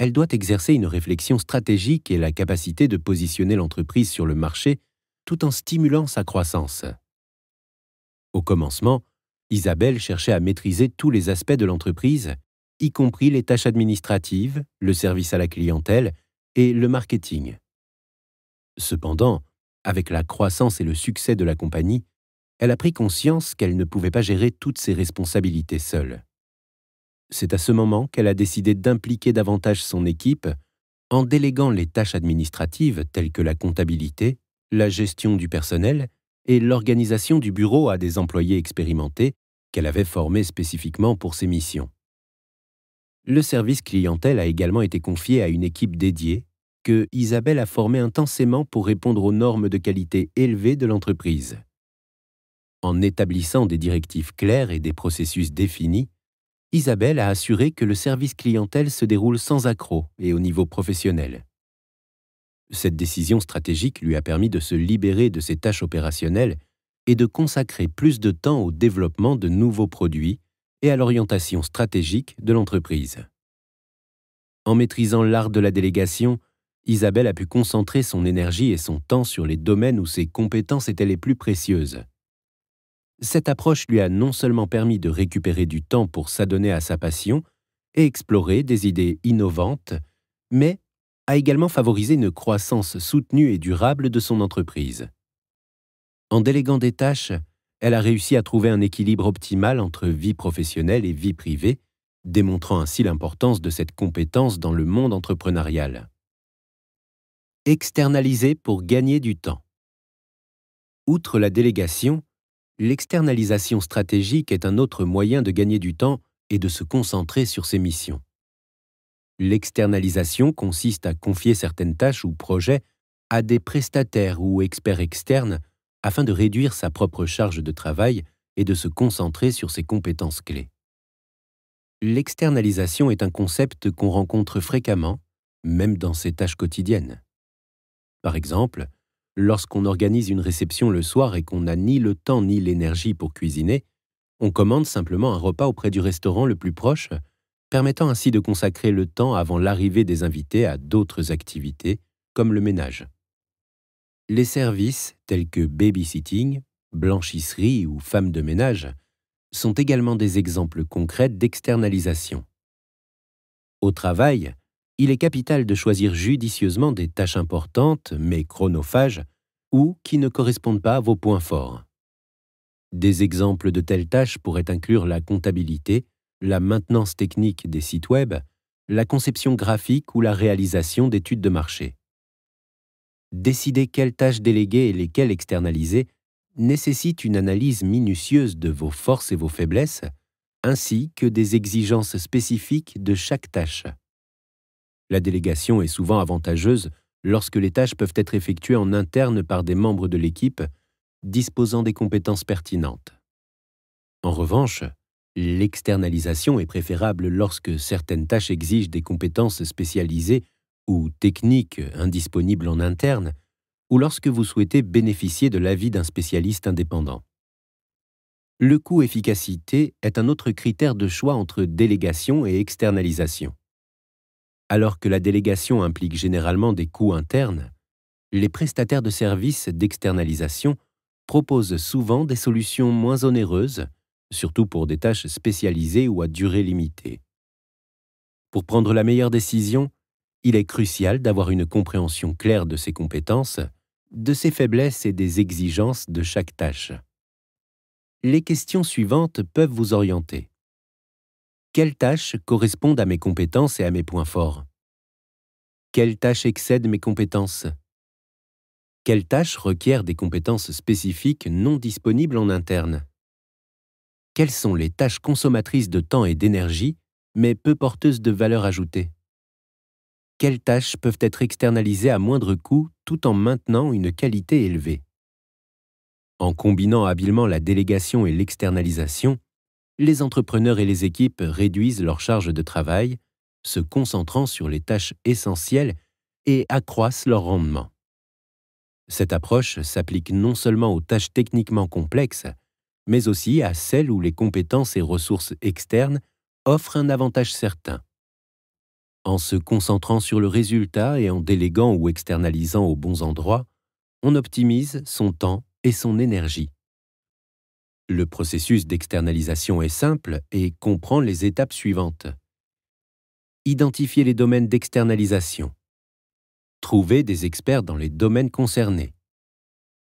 elle doit exercer une réflexion stratégique et la capacité de positionner l'entreprise sur le marché tout en stimulant sa croissance. Au commencement, Isabelle cherchait à maîtriser tous les aspects de l'entreprise, y compris les tâches administratives, le service à la clientèle et le marketing. Cependant, avec la croissance et le succès de la compagnie, elle a pris conscience qu'elle ne pouvait pas gérer toutes ses responsabilités seule. C'est à ce moment qu'elle a décidé d'impliquer davantage son équipe en déléguant les tâches administratives telles que la comptabilité, la gestion du personnel et l'organisation du bureau à des employés expérimentés qu'elle avait formés spécifiquement pour ces missions. Le service clientèle a également été confié à une équipe dédiée que Isabelle a formée intensément pour répondre aux normes de qualité élevées de l'entreprise. En établissant des directives claires et des processus définis, Isabelle a assuré que le service clientèle se déroule sans accroc et au niveau professionnel. Cette décision stratégique lui a permis de se libérer de ses tâches opérationnelles et de consacrer plus de temps au développement de nouveaux produits et à l'orientation stratégique de l'entreprise. En maîtrisant l'art de la délégation, Isabelle a pu concentrer son énergie et son temps sur les domaines où ses compétences étaient les plus précieuses, cette approche lui a non seulement permis de récupérer du temps pour s'adonner à sa passion et explorer des idées innovantes, mais a également favorisé une croissance soutenue et durable de son entreprise. En déléguant des tâches, elle a réussi à trouver un équilibre optimal entre vie professionnelle et vie privée, démontrant ainsi l'importance de cette compétence dans le monde entrepreneurial. Externaliser pour gagner du temps. Outre la délégation, l'externalisation stratégique est un autre moyen de gagner du temps et de se concentrer sur ses missions. L'externalisation consiste à confier certaines tâches ou projets à des prestataires ou experts externes afin de réduire sa propre charge de travail et de se concentrer sur ses compétences clés. L'externalisation est un concept qu'on rencontre fréquemment, même dans ses tâches quotidiennes. Par exemple, lorsqu'on organise une réception le soir et qu'on n'a ni le temps ni l'énergie pour cuisiner, on commande simplement un repas auprès du restaurant le plus proche, permettant ainsi de consacrer le temps avant l'arrivée des invités à d'autres activités, comme le ménage. Les services tels que babysitting, blanchisserie ou femme de ménage sont également des exemples concrets d'externalisation. Au travail, il est capital de choisir judicieusement des tâches importantes, mais chronophages, ou qui ne correspondent pas à vos points forts. Des exemples de telles tâches pourraient inclure la comptabilité, la maintenance technique des sites web, la conception graphique ou la réalisation d'études de marché. Décider quelles tâches déléguer et lesquelles externaliser nécessite une analyse minutieuse de vos forces et vos faiblesses, ainsi que des exigences spécifiques de chaque tâche. La délégation est souvent avantageuse lorsque les tâches peuvent être effectuées en interne par des membres de l'équipe disposant des compétences pertinentes. En revanche, l'externalisation est préférable lorsque certaines tâches exigent des compétences spécialisées ou techniques indisponibles en interne, ou lorsque vous souhaitez bénéficier de l'avis d'un spécialiste indépendant. Le coût-efficacité est un autre critère de choix entre délégation et externalisation alors que la délégation implique généralement des coûts internes, les prestataires de services d'externalisation proposent souvent des solutions moins onéreuses, surtout pour des tâches spécialisées ou à durée limitée. Pour prendre la meilleure décision, il est crucial d'avoir une compréhension claire de ses compétences, de ses faiblesses et des exigences de chaque tâche. Les questions suivantes peuvent vous orienter. Quelles tâches correspondent à mes compétences et à mes points forts Quelles tâches excèdent mes compétences Quelles tâches requièrent des compétences spécifiques non disponibles en interne Quelles sont les tâches consommatrices de temps et d'énergie, mais peu porteuses de valeur ajoutée Quelles tâches peuvent être externalisées à moindre coût tout en maintenant une qualité élevée En combinant habilement la délégation et l'externalisation, les entrepreneurs et les équipes réduisent leur charges de travail, se concentrant sur les tâches essentielles et accroissent leur rendement. Cette approche s'applique non seulement aux tâches techniquement complexes, mais aussi à celles où les compétences et ressources externes offrent un avantage certain. En se concentrant sur le résultat et en déléguant ou externalisant aux bons endroits, on optimise son temps et son énergie. Le processus d'externalisation est simple et comprend les étapes suivantes. Identifier les domaines d'externalisation. Trouver des experts dans les domaines concernés.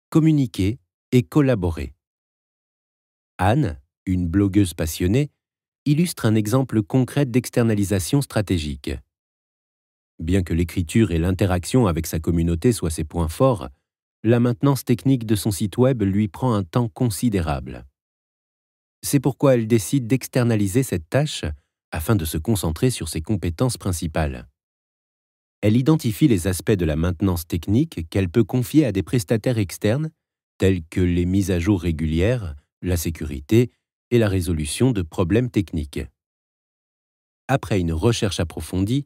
Communiquer et collaborer. Anne, une blogueuse passionnée, illustre un exemple concret d'externalisation stratégique. Bien que l'écriture et l'interaction avec sa communauté soient ses points forts, la maintenance technique de son site web lui prend un temps considérable. C'est pourquoi elle décide d'externaliser cette tâche afin de se concentrer sur ses compétences principales. Elle identifie les aspects de la maintenance technique qu'elle peut confier à des prestataires externes, tels que les mises à jour régulières, la sécurité et la résolution de problèmes techniques. Après une recherche approfondie,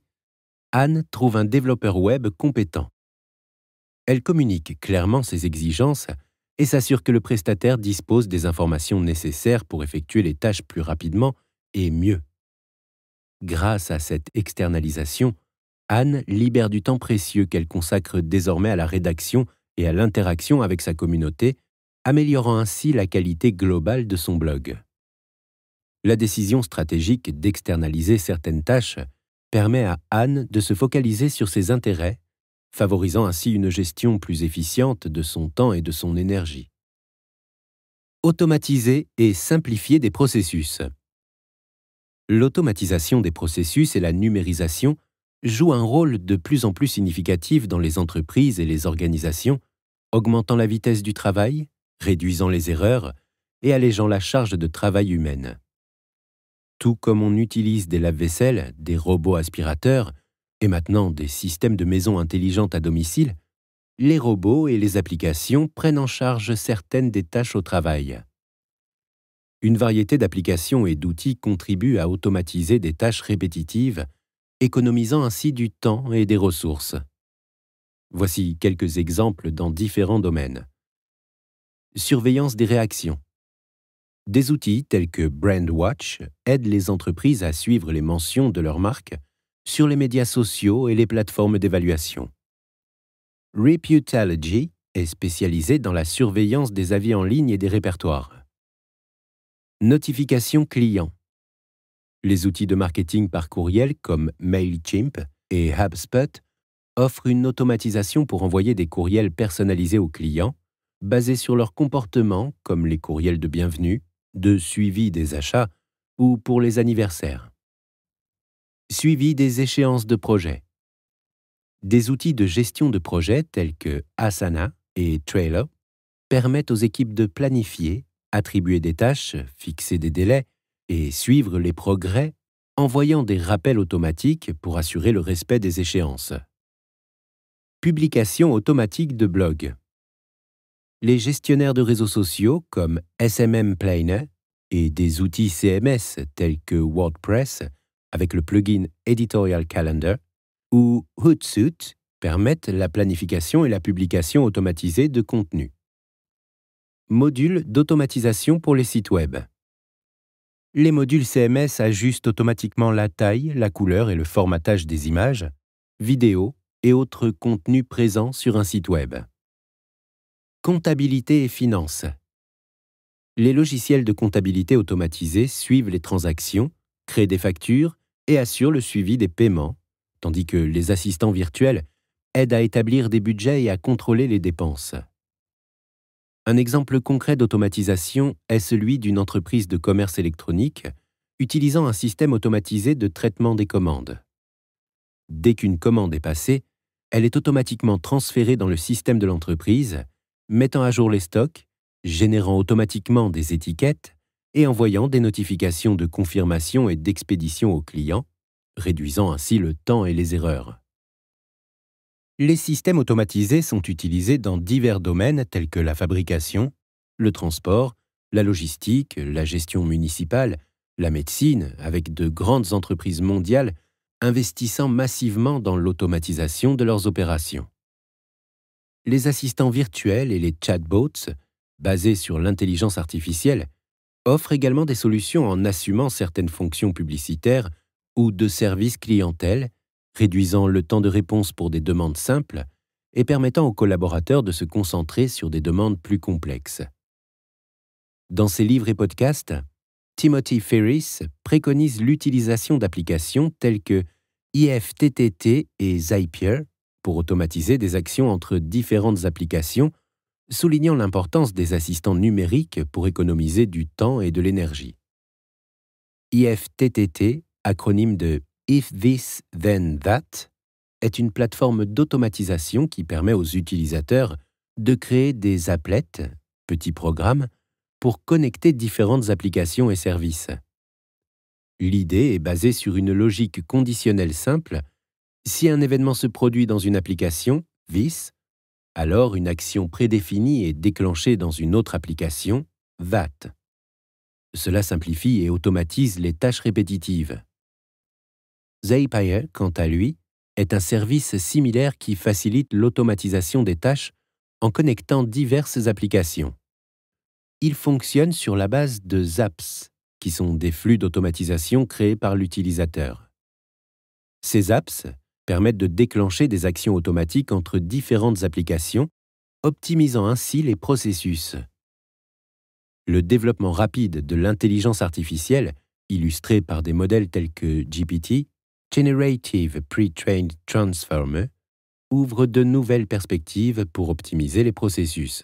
Anne trouve un développeur web compétent. Elle communique clairement ses exigences et s'assure que le prestataire dispose des informations nécessaires pour effectuer les tâches plus rapidement et mieux. Grâce à cette externalisation, Anne libère du temps précieux qu'elle consacre désormais à la rédaction et à l'interaction avec sa communauté, améliorant ainsi la qualité globale de son blog. La décision stratégique d'externaliser certaines tâches permet à Anne de se focaliser sur ses intérêts favorisant ainsi une gestion plus efficiente de son temps et de son énergie. Automatiser et simplifier des processus. L'automatisation des processus et la numérisation jouent un rôle de plus en plus significatif dans les entreprises et les organisations, augmentant la vitesse du travail, réduisant les erreurs et allégeant la charge de travail humaine. Tout comme on utilise des lave-vaisselles, des robots aspirateurs, et maintenant des systèmes de maisons intelligentes à domicile, les robots et les applications prennent en charge certaines des tâches au travail. Une variété d'applications et d'outils contribuent à automatiser des tâches répétitives, économisant ainsi du temps et des ressources. Voici quelques exemples dans différents domaines. Surveillance des réactions. Des outils tels que BrandWatch aident les entreprises à suivre les mentions de leurs marques sur les médias sociaux et les plateformes d'évaluation. Reputology est spécialisé dans la surveillance des avis en ligne et des répertoires. Notification client. Les outils de marketing par courriel comme MailChimp et HubSpot offrent une automatisation pour envoyer des courriels personnalisés aux clients, basés sur leur comportement, comme les courriels de bienvenue, de suivi des achats ou pour les anniversaires. Suivi des échéances de projet. Des outils de gestion de projet tels que Asana et Trailer permettent aux équipes de planifier, attribuer des tâches, fixer des délais et suivre les progrès envoyant des rappels automatiques pour assurer le respect des échéances. Publication automatique de blog Les gestionnaires de réseaux sociaux comme SMM Planner et des outils CMS tels que WordPress avec le plugin Editorial Calendar ou Hootsuite permettent la planification et la publication automatisée de contenus. Modules d'automatisation pour les sites web. Les modules CMS ajustent automatiquement la taille, la couleur et le formatage des images, vidéos et autres contenus présents sur un site web. Comptabilité et finances. Les logiciels de comptabilité automatisés suivent les transactions, créent des factures et assure le suivi des paiements, tandis que les assistants virtuels aident à établir des budgets et à contrôler les dépenses. Un exemple concret d'automatisation est celui d'une entreprise de commerce électronique utilisant un système automatisé de traitement des commandes. Dès qu'une commande est passée, elle est automatiquement transférée dans le système de l'entreprise, mettant à jour les stocks, générant automatiquement des étiquettes et envoyant des notifications de confirmation et d'expédition aux clients, réduisant ainsi le temps et les erreurs. Les systèmes automatisés sont utilisés dans divers domaines tels que la fabrication, le transport, la logistique, la gestion municipale, la médecine, avec de grandes entreprises mondiales investissant massivement dans l'automatisation de leurs opérations. Les assistants virtuels et les chatbots, basés sur l'intelligence artificielle, offre également des solutions en assumant certaines fonctions publicitaires ou de services clientèle, réduisant le temps de réponse pour des demandes simples et permettant aux collaborateurs de se concentrer sur des demandes plus complexes. Dans ses livres et podcasts, Timothy Ferris préconise l'utilisation d'applications telles que IFTTT et Zapier pour automatiser des actions entre différentes applications soulignant l'importance des assistants numériques pour économiser du temps et de l'énergie. IFTTT, acronyme de If This Then That, est une plateforme d'automatisation qui permet aux utilisateurs de créer des applets, petits programmes, pour connecter différentes applications et services. L'idée est basée sur une logique conditionnelle simple. Si un événement se produit dans une application, VIS, alors, une action prédéfinie est déclenchée dans une autre application, VAT. Cela simplifie et automatise les tâches répétitives. Zapier, quant à lui, est un service similaire qui facilite l'automatisation des tâches en connectant diverses applications. Il fonctionne sur la base de ZAPS, qui sont des flux d'automatisation créés par l'utilisateur. Ces ZAPs, permettent de déclencher des actions automatiques entre différentes applications, optimisant ainsi les processus. Le développement rapide de l'intelligence artificielle, illustré par des modèles tels que GPT, Generative Pre-Trained Transformer, ouvre de nouvelles perspectives pour optimiser les processus.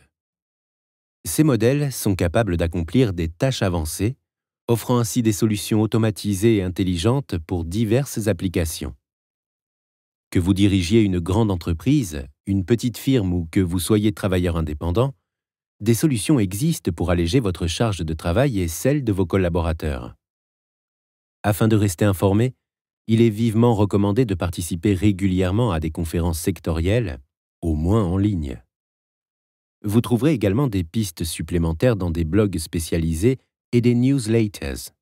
Ces modèles sont capables d'accomplir des tâches avancées, offrant ainsi des solutions automatisées et intelligentes pour diverses applications. Que vous dirigiez une grande entreprise, une petite firme ou que vous soyez travailleur indépendant, des solutions existent pour alléger votre charge de travail et celle de vos collaborateurs. Afin de rester informé, il est vivement recommandé de participer régulièrement à des conférences sectorielles, au moins en ligne. Vous trouverez également des pistes supplémentaires dans des blogs spécialisés et des newsletters.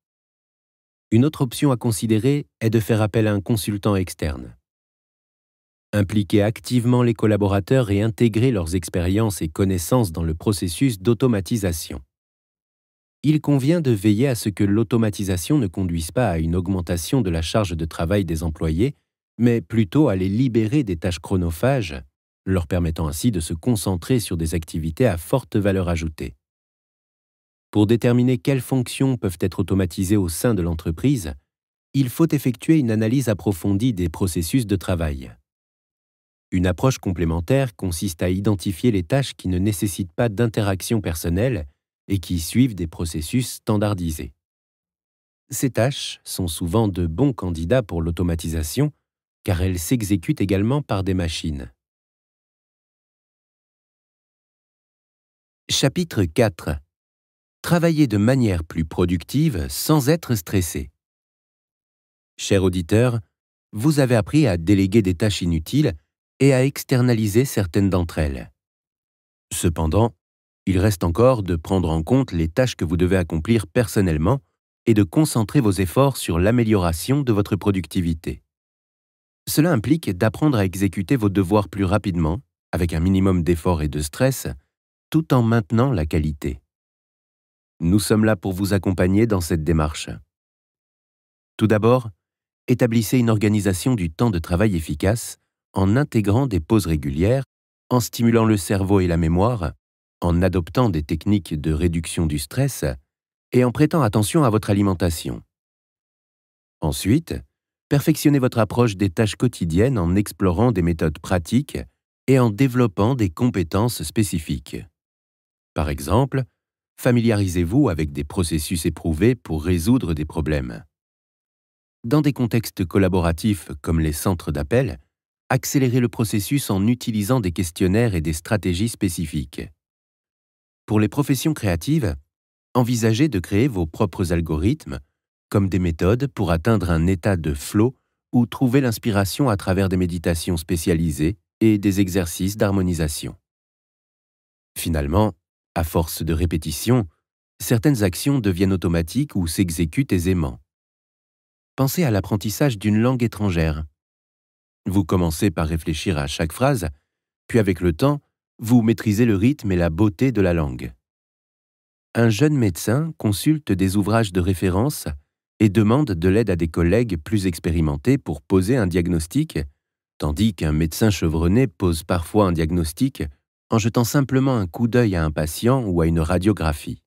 Une autre option à considérer est de faire appel à un consultant externe impliquer activement les collaborateurs et intégrer leurs expériences et connaissances dans le processus d'automatisation. Il convient de veiller à ce que l'automatisation ne conduise pas à une augmentation de la charge de travail des employés, mais plutôt à les libérer des tâches chronophages, leur permettant ainsi de se concentrer sur des activités à forte valeur ajoutée. Pour déterminer quelles fonctions peuvent être automatisées au sein de l'entreprise, il faut effectuer une analyse approfondie des processus de travail. Une approche complémentaire consiste à identifier les tâches qui ne nécessitent pas d'interaction personnelle et qui suivent des processus standardisés. Ces tâches sont souvent de bons candidats pour l'automatisation car elles s'exécutent également par des machines. Chapitre 4 Travailler de manière plus productive sans être stressé. Cher auditeur, vous avez appris à déléguer des tâches inutiles et à externaliser certaines d'entre elles. Cependant, il reste encore de prendre en compte les tâches que vous devez accomplir personnellement et de concentrer vos efforts sur l'amélioration de votre productivité. Cela implique d'apprendre à exécuter vos devoirs plus rapidement, avec un minimum d'efforts et de stress, tout en maintenant la qualité. Nous sommes là pour vous accompagner dans cette démarche. Tout d'abord, établissez une organisation du temps de travail efficace en intégrant des pauses régulières, en stimulant le cerveau et la mémoire, en adoptant des techniques de réduction du stress et en prêtant attention à votre alimentation. Ensuite, perfectionnez votre approche des tâches quotidiennes en explorant des méthodes pratiques et en développant des compétences spécifiques. Par exemple, familiarisez-vous avec des processus éprouvés pour résoudre des problèmes. Dans des contextes collaboratifs comme les centres d'appel, accélérer le processus en utilisant des questionnaires et des stratégies spécifiques. Pour les professions créatives, envisagez de créer vos propres algorithmes, comme des méthodes pour atteindre un état de flow ou trouver l'inspiration à travers des méditations spécialisées et des exercices d'harmonisation. Finalement, à force de répétition, certaines actions deviennent automatiques ou s'exécutent aisément. Pensez à l'apprentissage d'une langue étrangère. Vous commencez par réfléchir à chaque phrase, puis avec le temps, vous maîtrisez le rythme et la beauté de la langue. Un jeune médecin consulte des ouvrages de référence et demande de l'aide à des collègues plus expérimentés pour poser un diagnostic, tandis qu'un médecin chevronné pose parfois un diagnostic en jetant simplement un coup d'œil à un patient ou à une radiographie.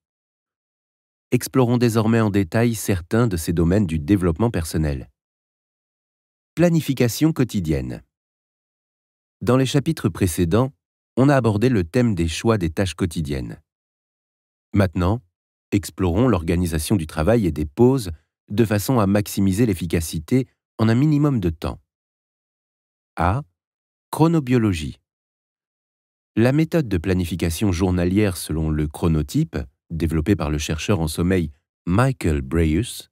Explorons désormais en détail certains de ces domaines du développement personnel. Planification quotidienne. Dans les chapitres précédents, on a abordé le thème des choix des tâches quotidiennes. Maintenant, explorons l'organisation du travail et des pauses de façon à maximiser l'efficacité en un minimum de temps. A. Chronobiologie. La méthode de planification journalière selon le chronotype, développée par le chercheur en sommeil Michael Breus,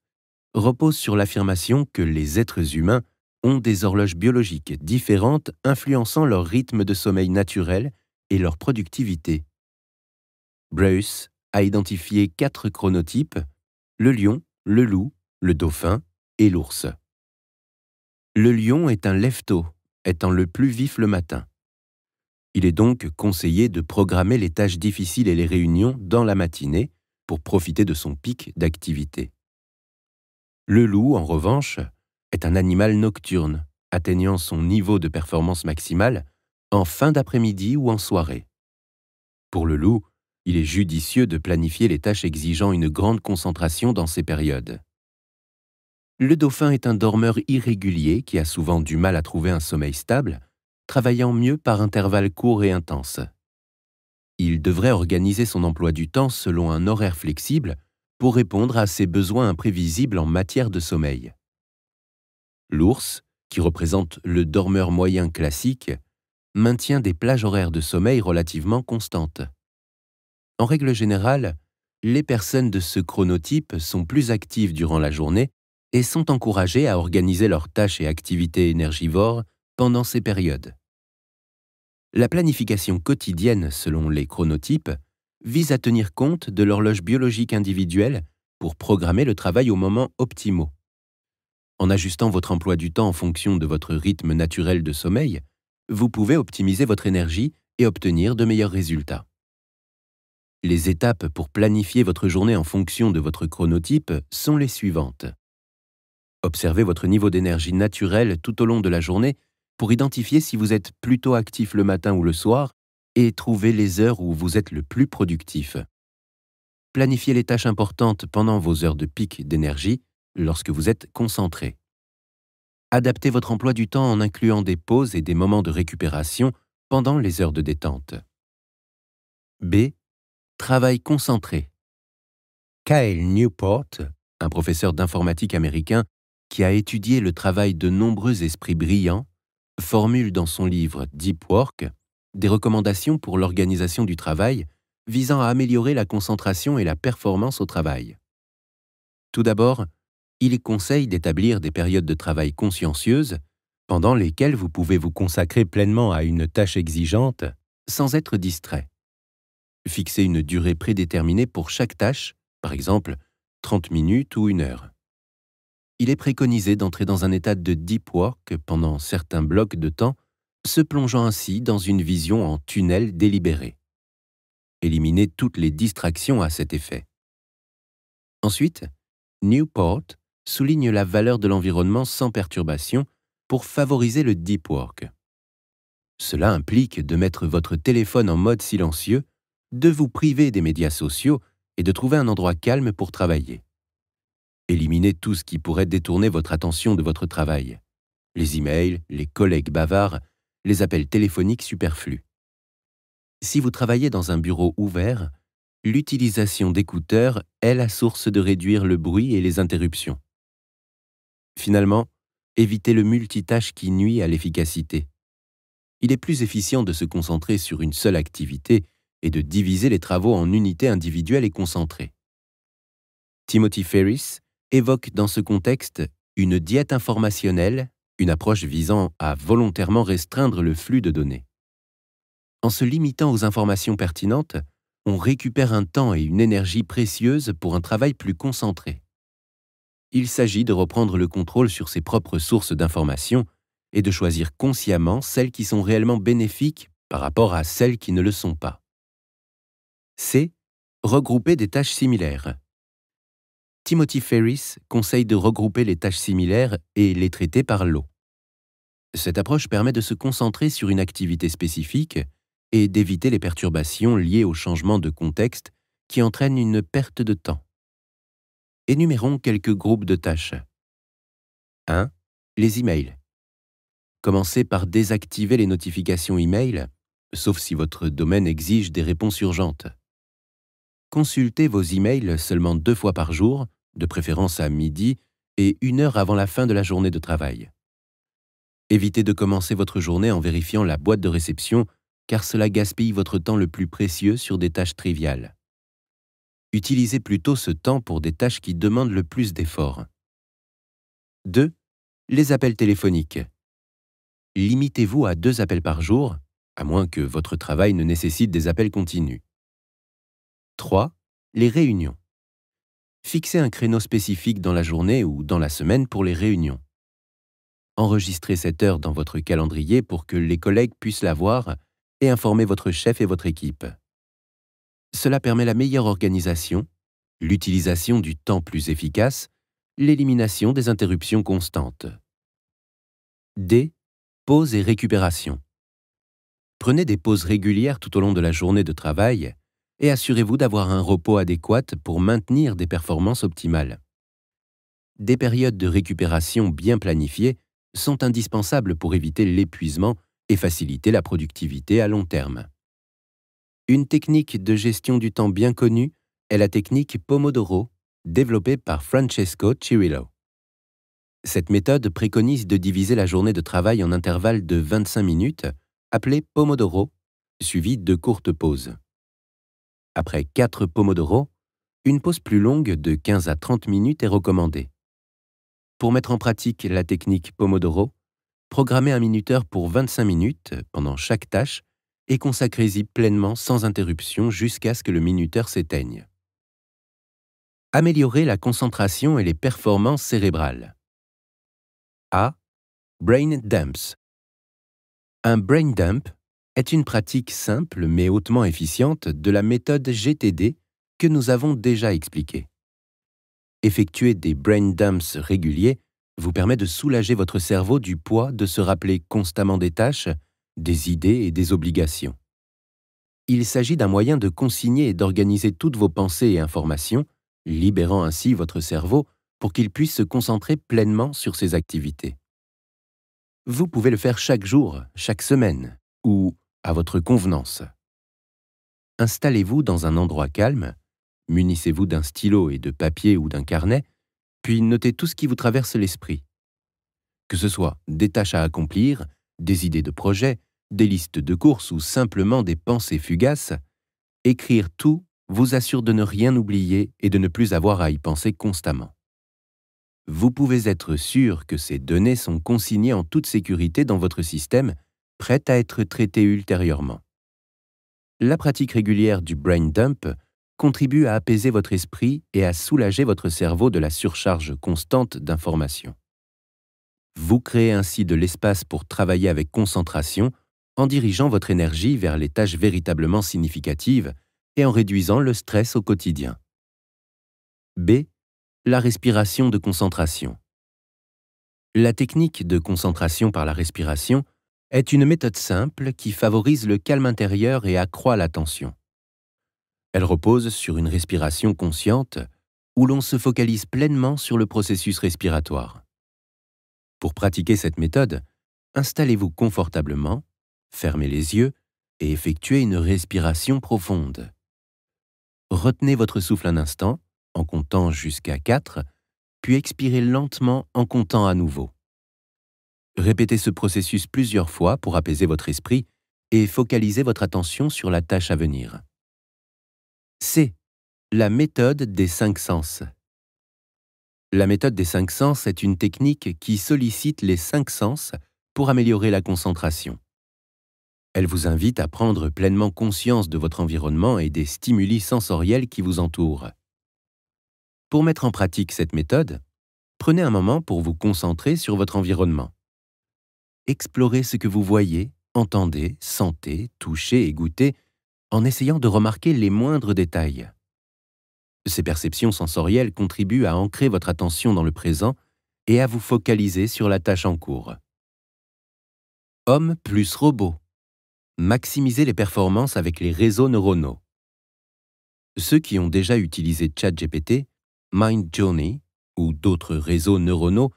repose sur l'affirmation que les êtres humains ont des horloges biologiques différentes influençant leur rythme de sommeil naturel et leur productivité. Bruce a identifié quatre chronotypes, le lion, le loup, le dauphin et l'ours. Le lion est un lefto, étant le plus vif le matin. Il est donc conseillé de programmer les tâches difficiles et les réunions dans la matinée pour profiter de son pic d'activité. Le loup, en revanche, est un animal nocturne, atteignant son niveau de performance maximale en fin d'après-midi ou en soirée. Pour le loup, il est judicieux de planifier les tâches exigeant une grande concentration dans ces périodes. Le dauphin est un dormeur irrégulier qui a souvent du mal à trouver un sommeil stable, travaillant mieux par intervalles courts et intenses. Il devrait organiser son emploi du temps selon un horaire flexible pour répondre à ses besoins imprévisibles en matière de sommeil. L'ours, qui représente le dormeur moyen classique, maintient des plages horaires de sommeil relativement constantes. En règle générale, les personnes de ce chronotype sont plus actives durant la journée et sont encouragées à organiser leurs tâches et activités énergivores pendant ces périodes. La planification quotidienne selon les chronotypes vise à tenir compte de l'horloge biologique individuelle pour programmer le travail au moment optimaux. En ajustant votre emploi du temps en fonction de votre rythme naturel de sommeil, vous pouvez optimiser votre énergie et obtenir de meilleurs résultats. Les étapes pour planifier votre journée en fonction de votre chronotype sont les suivantes. Observez votre niveau d'énergie naturel tout au long de la journée pour identifier si vous êtes plutôt actif le matin ou le soir et trouver les heures où vous êtes le plus productif. Planifiez les tâches importantes pendant vos heures de pic d'énergie lorsque vous êtes concentré. Adaptez votre emploi du temps en incluant des pauses et des moments de récupération pendant les heures de détente. B. Travail concentré. Kyle Newport, un professeur d'informatique américain qui a étudié le travail de nombreux esprits brillants, formule dans son livre Deep Work des recommandations pour l'organisation du travail visant à améliorer la concentration et la performance au travail. Tout d'abord, il conseille d'établir des périodes de travail consciencieuses pendant lesquelles vous pouvez vous consacrer pleinement à une tâche exigeante sans être distrait. Fixez une durée prédéterminée pour chaque tâche, par exemple 30 minutes ou une heure. Il est préconisé d'entrer dans un état de deep work pendant certains blocs de temps, se plongeant ainsi dans une vision en tunnel délibéré. Éliminez toutes les distractions à cet effet. Ensuite, Newport souligne la valeur de l'environnement sans perturbation pour favoriser le deep work. Cela implique de mettre votre téléphone en mode silencieux, de vous priver des médias sociaux et de trouver un endroit calme pour travailler. Éliminez tout ce qui pourrait détourner votre attention de votre travail. Les emails, les collègues bavards, les appels téléphoniques superflus. Si vous travaillez dans un bureau ouvert, l'utilisation d'écouteurs est la source de réduire le bruit et les interruptions. Finalement, évitez le multitâche qui nuit à l'efficacité. Il est plus efficient de se concentrer sur une seule activité et de diviser les travaux en unités individuelles et concentrées. Timothy Ferris évoque dans ce contexte une diète informationnelle, une approche visant à volontairement restreindre le flux de données. En se limitant aux informations pertinentes, on récupère un temps et une énergie précieuses pour un travail plus concentré il s'agit de reprendre le contrôle sur ses propres sources d'informations et de choisir consciemment celles qui sont réellement bénéfiques par rapport à celles qui ne le sont pas. C. Regrouper des tâches similaires. Timothy Ferris conseille de regrouper les tâches similaires et les traiter par lot. Cette approche permet de se concentrer sur une activité spécifique et d'éviter les perturbations liées au changement de contexte qui entraînent une perte de temps énumérons quelques groupes de tâches. 1. Les emails. Commencez par désactiver les notifications email, sauf si votre domaine exige des réponses urgentes. Consultez vos emails seulement deux fois par jour, de préférence à midi et une heure avant la fin de la journée de travail. Évitez de commencer votre journée en vérifiant la boîte de réception, car cela gaspille votre temps le plus précieux sur des tâches triviales utilisez plutôt ce temps pour des tâches qui demandent le plus d'efforts. 2. Les appels téléphoniques. Limitez-vous à deux appels par jour, à moins que votre travail ne nécessite des appels continus. 3. Les réunions. Fixez un créneau spécifique dans la journée ou dans la semaine pour les réunions. Enregistrez cette heure dans votre calendrier pour que les collègues puissent la voir et informer votre chef et votre équipe. Cela permet la meilleure organisation, l'utilisation du temps plus efficace, l'élimination des interruptions constantes. D. Pause et récupération. Prenez des pauses régulières tout au long de la journée de travail et assurez-vous d'avoir un repos adéquat pour maintenir des performances optimales. Des périodes de récupération bien planifiées sont indispensables pour éviter l'épuisement et faciliter la productivité à long terme. Une technique de gestion du temps bien connue est la technique Pomodoro, développée par Francesco Cirillo. Cette méthode préconise de diviser la journée de travail en intervalles de 25 minutes, appelés Pomodoro, suivis de courtes pauses. Après 4 Pomodoro, une pause plus longue de 15 à 30 minutes est recommandée. Pour mettre en pratique la technique Pomodoro, programmez un minuteur pour 25 minutes pendant chaque tâche et consacrez-y pleinement sans interruption jusqu'à ce que le minuteur s'éteigne. Améliorer la concentration et les performances cérébrales. A. Brain dumps. Un brain dump est une pratique simple mais hautement efficiente de la méthode GTD que nous avons déjà expliquée. Effectuer des brain dumps réguliers vous permet de soulager votre cerveau du poids de se rappeler constamment des tâches des idées et des obligations. Il s'agit d'un moyen de consigner et d'organiser toutes vos pensées et informations, libérant ainsi votre cerveau pour qu'il puisse se concentrer pleinement sur ses activités. Vous pouvez le faire chaque jour, chaque semaine, ou à votre convenance. Installez-vous dans un endroit calme, munissez-vous d'un stylo et de papier ou d'un carnet, puis notez tout ce qui vous traverse l'esprit. Que ce soit des tâches à accomplir, des idées de projet, des listes de courses ou simplement des pensées fugaces, écrire tout vous assure de ne rien oublier et de ne plus avoir à y penser constamment. Vous pouvez être sûr que ces données sont consignées en toute sécurité dans votre système, prêtes à être traitées ultérieurement. La pratique régulière du brain dump contribue à apaiser votre esprit et à soulager votre cerveau de la surcharge constante d'informations. Vous créez ainsi de l'espace pour travailler avec concentration en dirigeant votre énergie vers les tâches véritablement significatives et en réduisant le stress au quotidien. B. La respiration de concentration. La technique de concentration par la respiration est une méthode simple qui favorise le calme intérieur et accroît tension. Elle repose sur une respiration consciente où l'on se focalise pleinement sur le processus respiratoire. Pour pratiquer cette méthode, installez-vous confortablement fermez les yeux et effectuez une respiration profonde. Retenez votre souffle un instant en comptant jusqu'à 4, puis expirez lentement en comptant à nouveau. Répétez ce processus plusieurs fois pour apaiser votre esprit et focaliser votre attention sur la tâche à venir. C. La méthode des cinq sens. La méthode des cinq sens est une technique qui sollicite les cinq sens pour améliorer la concentration. Elle vous invite à prendre pleinement conscience de votre environnement et des stimuli sensoriels qui vous entourent. Pour mettre en pratique cette méthode, prenez un moment pour vous concentrer sur votre environnement. Explorez ce que vous voyez, entendez, sentez, touchez et goûtez en essayant de remarquer les moindres détails. Ces perceptions sensorielles contribuent à ancrer votre attention dans le présent et à vous focaliser sur la tâche en cours. Homme plus robot Maximiser les performances avec les réseaux neuronaux. Ceux qui ont déjà utilisé ChatGPT, MindJourney ou d'autres réseaux neuronaux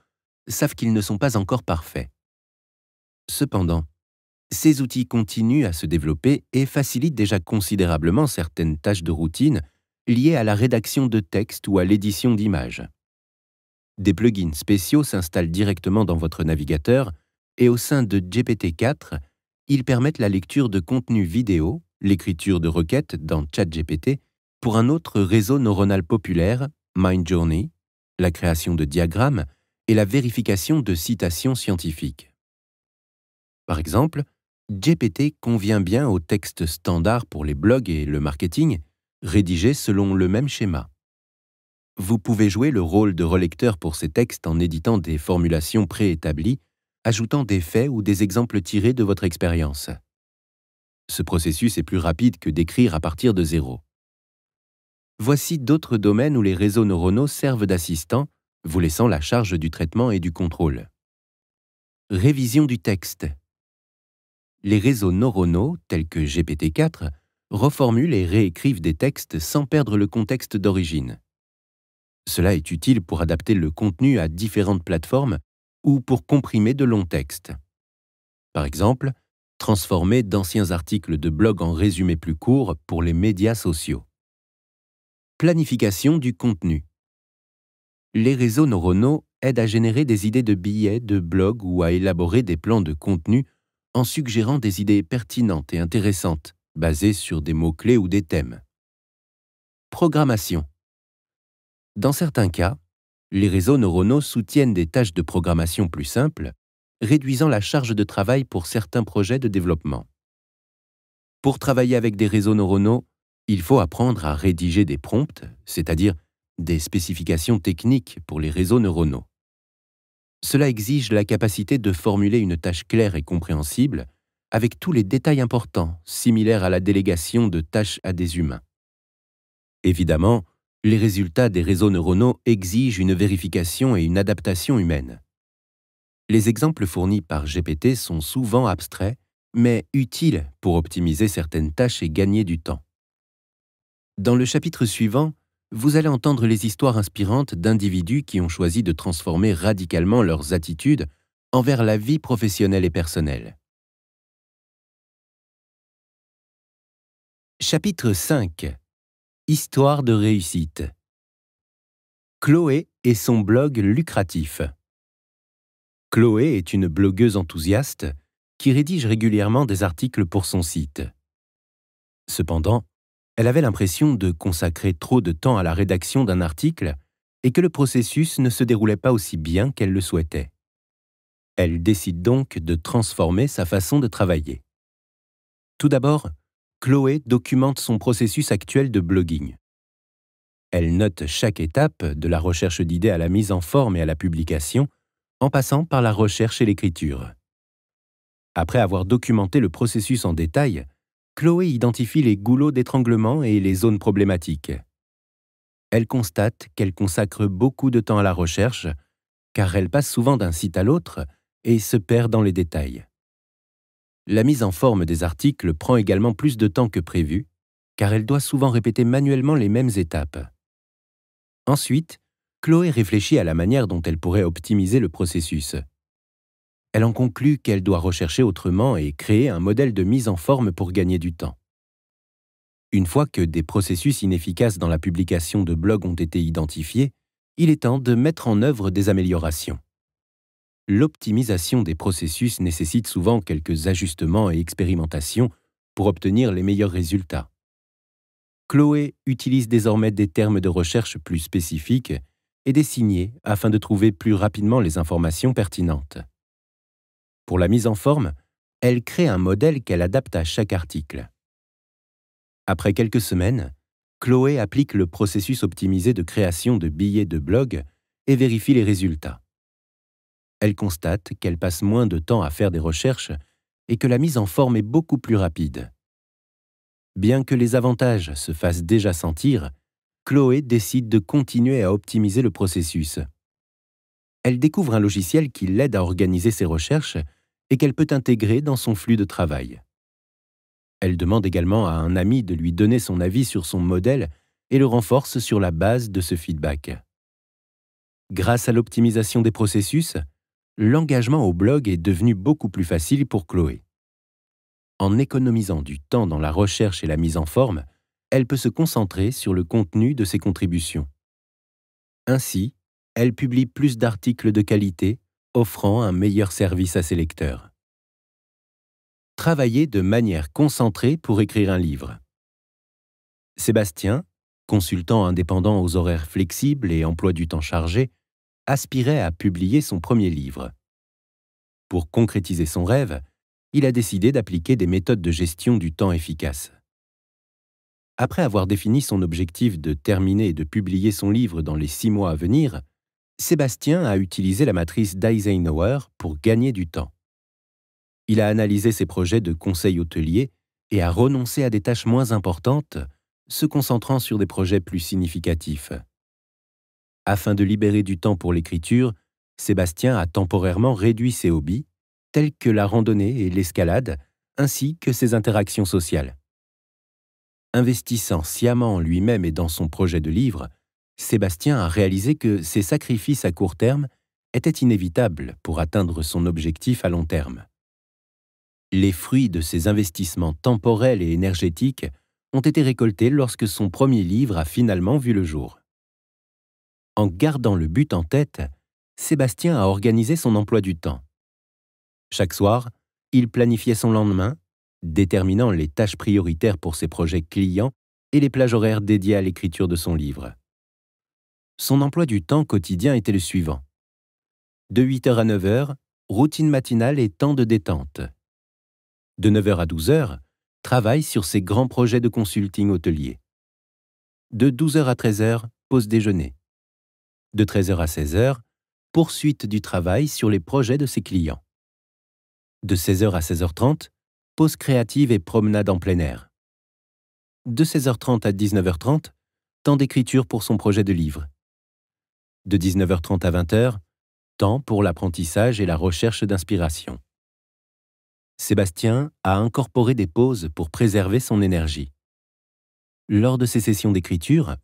savent qu'ils ne sont pas encore parfaits. Cependant, ces outils continuent à se développer et facilitent déjà considérablement certaines tâches de routine liées à la rédaction de textes ou à l'édition d'images. Des plugins spéciaux s'installent directement dans votre navigateur et au sein de GPT-4, ils permettent la lecture de contenu vidéo, l'écriture de requêtes dans ChatGPT, pour un autre réseau neuronal populaire, MindJourney, la création de diagrammes et la vérification de citations scientifiques. Par exemple, GPT convient bien aux textes standards pour les blogs et le marketing, rédigés selon le même schéma. Vous pouvez jouer le rôle de relecteur pour ces textes en éditant des formulations préétablies ajoutant des faits ou des exemples tirés de votre expérience. Ce processus est plus rapide que d'écrire à partir de zéro. Voici d'autres domaines où les réseaux neuronaux servent d'assistants, vous laissant la charge du traitement et du contrôle. Révision du texte. Les réseaux neuronaux, tels que GPT-4, reformulent et réécrivent des textes sans perdre le contexte d'origine. Cela est utile pour adapter le contenu à différentes plateformes ou pour comprimer de longs textes. Par exemple, transformer d'anciens articles de blog en résumés plus courts pour les médias sociaux. Planification du contenu. Les réseaux neuronaux aident à générer des idées de billets, de blogs ou à élaborer des plans de contenu en suggérant des idées pertinentes et intéressantes basées sur des mots-clés ou des thèmes. Programmation. Dans certains cas, les réseaux neuronaux soutiennent des tâches de programmation plus simples, réduisant la charge de travail pour certains projets de développement. Pour travailler avec des réseaux neuronaux, il faut apprendre à rédiger des prompts, c'est-à-dire des spécifications techniques pour les réseaux neuronaux. Cela exige la capacité de formuler une tâche claire et compréhensible, avec tous les détails importants, similaires à la délégation de tâches à des humains. Évidemment, les résultats des réseaux neuronaux exigent une vérification et une adaptation humaine. Les exemples fournis par GPT sont souvent abstraits, mais utiles pour optimiser certaines tâches et gagner du temps. Dans le chapitre suivant, vous allez entendre les histoires inspirantes d'individus qui ont choisi de transformer radicalement leurs attitudes envers la vie professionnelle et personnelle. Chapitre 5 Histoire de réussite. Chloé et son blog lucratif. Chloé est une blogueuse enthousiaste qui rédige régulièrement des articles pour son site. Cependant, elle avait l'impression de consacrer trop de temps à la rédaction d'un article et que le processus ne se déroulait pas aussi bien qu'elle le souhaitait. Elle décide donc de transformer sa façon de travailler. Tout d'abord, Chloé documente son processus actuel de blogging. Elle note chaque étape, de la recherche d'idées à la mise en forme et à la publication, en passant par la recherche et l'écriture. Après avoir documenté le processus en détail, Chloé identifie les goulots d'étranglement et les zones problématiques. Elle constate qu'elle consacre beaucoup de temps à la recherche, car elle passe souvent d'un site à l'autre et se perd dans les détails. La mise en forme des articles prend également plus de temps que prévu, car elle doit souvent répéter manuellement les mêmes étapes. Ensuite, Chloé réfléchit à la manière dont elle pourrait optimiser le processus. Elle en conclut qu'elle doit rechercher autrement et créer un modèle de mise en forme pour gagner du temps. Une fois que des processus inefficaces dans la publication de blogs ont été identifiés, il est temps de mettre en œuvre des améliorations l'optimisation des processus nécessite souvent quelques ajustements et expérimentations pour obtenir les meilleurs résultats. Chloé utilise désormais des termes de recherche plus spécifiques et des signés afin de trouver plus rapidement les informations pertinentes. Pour la mise en forme, elle crée un modèle qu'elle adapte à chaque article. Après quelques semaines, Chloé applique le processus optimisé de création de billets de blog et vérifie les résultats elle constate qu'elle passe moins de temps à faire des recherches et que la mise en forme est beaucoup plus rapide. Bien que les avantages se fassent déjà sentir, Chloé décide de continuer à optimiser le processus. Elle découvre un logiciel qui l'aide à organiser ses recherches et qu'elle peut intégrer dans son flux de travail. Elle demande également à un ami de lui donner son avis sur son modèle et le renforce sur la base de ce feedback. Grâce à l'optimisation des processus, l'engagement au blog est devenu beaucoup plus facile pour Chloé. En économisant du temps dans la recherche et la mise en forme, elle peut se concentrer sur le contenu de ses contributions. Ainsi, elle publie plus d'articles de qualité, offrant un meilleur service à ses lecteurs. Travailler de manière concentrée pour écrire un livre. Sébastien, consultant indépendant aux horaires flexibles et emploi du temps chargé, aspirait à publier son premier livre. Pour concrétiser son rêve, il a décidé d'appliquer des méthodes de gestion du temps efficaces. Après avoir défini son objectif de terminer et de publier son livre dans les six mois à venir, Sébastien a utilisé la matrice d'Eisenhower pour gagner du temps. Il a analysé ses projets de conseil hôtelier et a renoncé à des tâches moins importantes, se concentrant sur des projets plus significatifs. Afin de libérer du temps pour l'écriture, Sébastien a temporairement réduit ses hobbies, tels que la randonnée et l'escalade, ainsi que ses interactions sociales. Investissant sciemment en lui-même et dans son projet de livre, Sébastien a réalisé que ses sacrifices à court terme étaient inévitables pour atteindre son objectif à long terme. Les fruits de ses investissements temporels et énergétiques ont été récoltés lorsque son premier livre a finalement vu le jour. En gardant le but en tête, Sébastien a organisé son emploi du temps. Chaque soir, il planifiait son lendemain, déterminant les tâches prioritaires pour ses projets clients et les plages horaires dédiées à l'écriture de son livre. Son emploi du temps quotidien était le suivant. De 8h à 9h, routine matinale et temps de détente. De 9h à 12h, travail sur ses grands projets de consulting hôtelier. De 12h à 13h, pause déjeuner de 13h à 16h, poursuite du travail sur les projets de ses clients. De 16h à 16h30, pause créative et promenade en plein air. De 16h30 à 19h30, temps d'écriture pour son projet de livre. De 19h30 à 20h, temps pour l'apprentissage et la recherche d'inspiration. Sébastien a incorporé des pauses pour préserver son énergie. Lors de ses sessions d'écriture,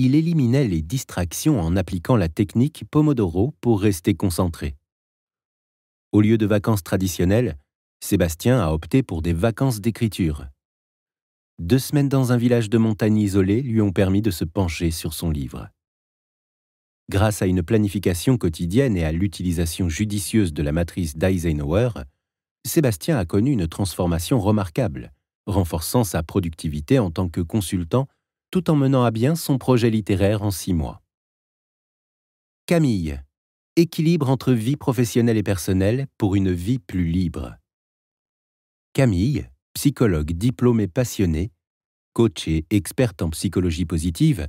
il éliminait les distractions en appliquant la technique Pomodoro pour rester concentré. Au lieu de vacances traditionnelles, Sébastien a opté pour des vacances d'écriture. Deux semaines dans un village de montagne isolé lui ont permis de se pencher sur son livre. Grâce à une planification quotidienne et à l'utilisation judicieuse de la matrice d'Eisenhower, Sébastien a connu une transformation remarquable, renforçant sa productivité en tant que consultant tout en menant à bien son projet littéraire en six mois. Camille. Équilibre entre vie professionnelle et personnelle pour une vie plus libre. Camille, psychologue diplômée passionnée, coach et experte en psychologie positive,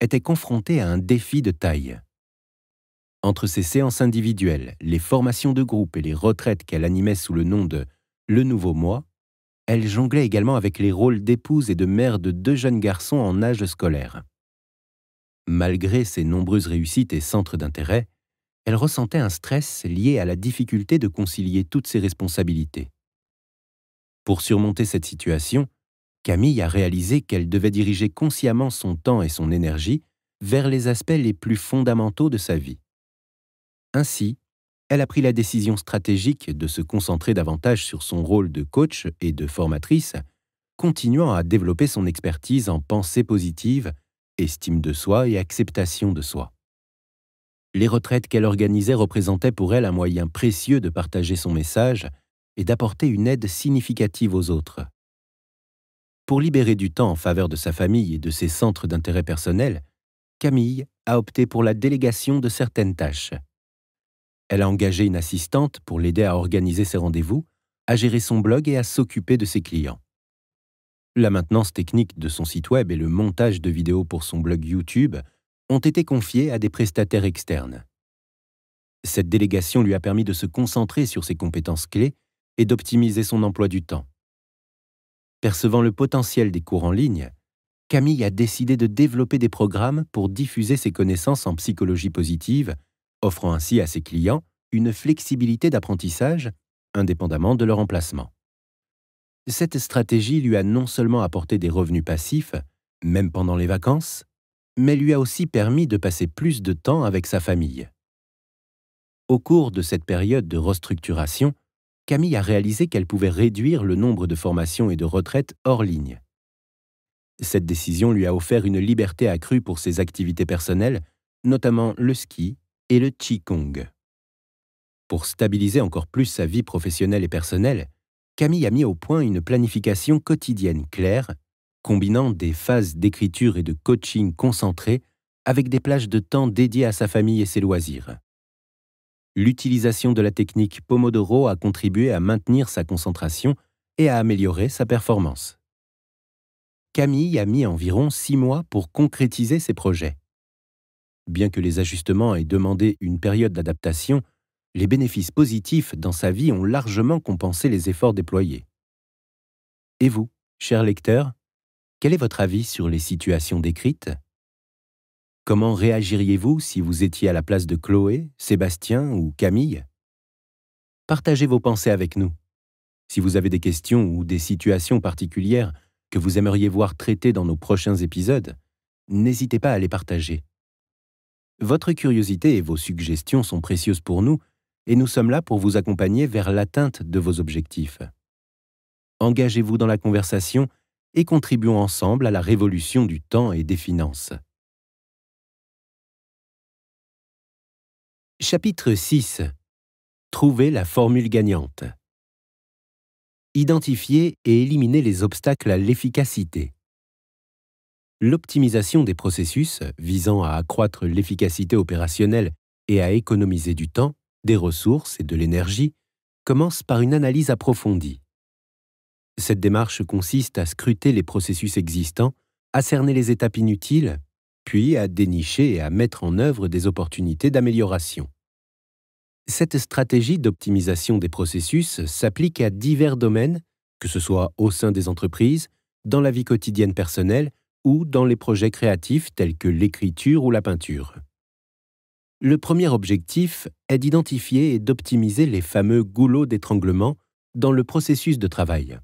était confrontée à un défi de taille. Entre ses séances individuelles, les formations de groupe et les retraites qu'elle animait sous le nom de Le Nouveau Moi, elle jonglait également avec les rôles d'épouse et de mère de deux jeunes garçons en âge scolaire. Malgré ses nombreuses réussites et centres d'intérêt, elle ressentait un stress lié à la difficulté de concilier toutes ses responsabilités. Pour surmonter cette situation, Camille a réalisé qu'elle devait diriger consciemment son temps et son énergie vers les aspects les plus fondamentaux de sa vie. Ainsi, elle a pris la décision stratégique de se concentrer davantage sur son rôle de coach et de formatrice, continuant à développer son expertise en pensée positive, estime de soi et acceptation de soi. Les retraites qu'elle organisait représentaient pour elle un moyen précieux de partager son message et d'apporter une aide significative aux autres. Pour libérer du temps en faveur de sa famille et de ses centres d'intérêt personnel, Camille a opté pour la délégation de certaines tâches. Elle a engagé une assistante pour l'aider à organiser ses rendez-vous, à gérer son blog et à s'occuper de ses clients. La maintenance technique de son site web et le montage de vidéos pour son blog YouTube ont été confiés à des prestataires externes. Cette délégation lui a permis de se concentrer sur ses compétences clés et d'optimiser son emploi du temps. Percevant le potentiel des cours en ligne, Camille a décidé de développer des programmes pour diffuser ses connaissances en psychologie positive offrant ainsi à ses clients une flexibilité d'apprentissage indépendamment de leur emplacement. Cette stratégie lui a non seulement apporté des revenus passifs, même pendant les vacances, mais lui a aussi permis de passer plus de temps avec sa famille. Au cours de cette période de restructuration, Camille a réalisé qu'elle pouvait réduire le nombre de formations et de retraites hors ligne. Cette décision lui a offert une liberté accrue pour ses activités personnelles, notamment le ski et le Qigong. Pour stabiliser encore plus sa vie professionnelle et personnelle, Camille a mis au point une planification quotidienne claire, combinant des phases d'écriture et de coaching concentrées avec des plages de temps dédiées à sa famille et ses loisirs. L'utilisation de la technique Pomodoro a contribué à maintenir sa concentration et à améliorer sa performance. Camille a mis environ six mois pour concrétiser ses projets. Bien que les ajustements aient demandé une période d'adaptation, les bénéfices positifs dans sa vie ont largement compensé les efforts déployés. Et vous, cher lecteur, quel est votre avis sur les situations décrites Comment réagiriez-vous si vous étiez à la place de Chloé, Sébastien ou Camille Partagez vos pensées avec nous. Si vous avez des questions ou des situations particulières que vous aimeriez voir traitées dans nos prochains épisodes, n'hésitez pas à les partager. Votre curiosité et vos suggestions sont précieuses pour nous et nous sommes là pour vous accompagner vers l'atteinte de vos objectifs. Engagez-vous dans la conversation et contribuons ensemble à la révolution du temps et des finances. Chapitre 6 Trouver la formule gagnante. Identifier et éliminer les obstacles à l'efficacité l'optimisation des processus visant à accroître l'efficacité opérationnelle et à économiser du temps, des ressources et de l'énergie commence par une analyse approfondie. Cette démarche consiste à scruter les processus existants, à cerner les étapes inutiles, puis à dénicher et à mettre en œuvre des opportunités d'amélioration. Cette stratégie d'optimisation des processus s'applique à divers domaines, que ce soit au sein des entreprises, dans la vie quotidienne personnelle ou dans les projets créatifs tels que l'écriture ou la peinture. Le premier objectif est d'identifier et d'optimiser les fameux goulots d'étranglement dans le processus de travail.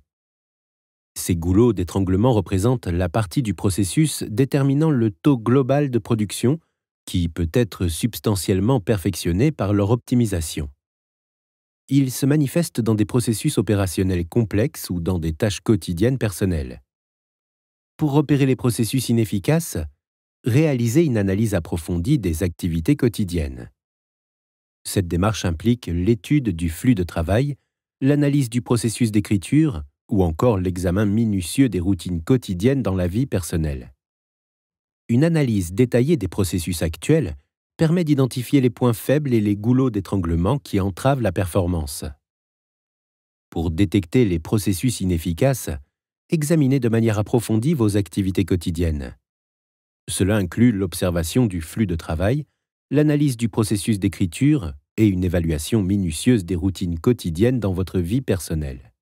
Ces goulots d'étranglement représentent la partie du processus déterminant le taux global de production qui peut être substantiellement perfectionné par leur optimisation. Ils se manifestent dans des processus opérationnels complexes ou dans des tâches quotidiennes personnelles pour repérer les processus inefficaces, réaliser une analyse approfondie des activités quotidiennes. Cette démarche implique l'étude du flux de travail, l'analyse du processus d'écriture ou encore l'examen minutieux des routines quotidiennes dans la vie personnelle. Une analyse détaillée des processus actuels permet d'identifier les points faibles et les goulots d'étranglement qui entravent la performance. Pour détecter les processus inefficaces, examinez de manière approfondie vos activités quotidiennes. Cela inclut l'observation du flux de travail, l'analyse du processus d'écriture et une évaluation minutieuse des routines quotidiennes dans votre vie personnelle.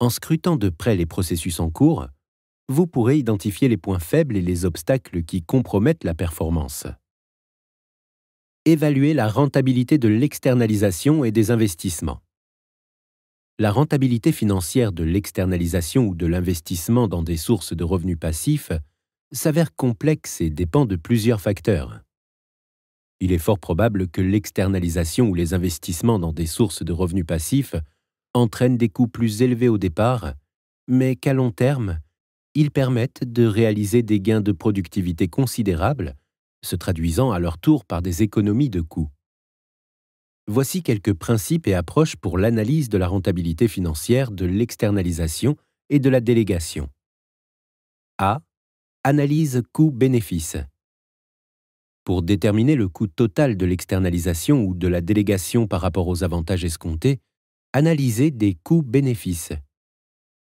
En scrutant de près les processus en cours, vous pourrez identifier les points faibles et les obstacles qui compromettent la performance. Évaluez la rentabilité de l'externalisation et des investissements la rentabilité financière de l'externalisation ou de l'investissement dans des sources de revenus passifs s'avère complexe et dépend de plusieurs facteurs. Il est fort probable que l'externalisation ou les investissements dans des sources de revenus passifs entraînent des coûts plus élevés au départ, mais qu'à long terme, ils permettent de réaliser des gains de productivité considérables, se traduisant à leur tour par des économies de coûts. Voici quelques principes et approches pour l'analyse de la rentabilité financière de l'externalisation et de la délégation. A. Analyse coût-bénéfice. Pour déterminer le coût total de l'externalisation ou de la délégation par rapport aux avantages escomptés, analysez des coûts-bénéfices.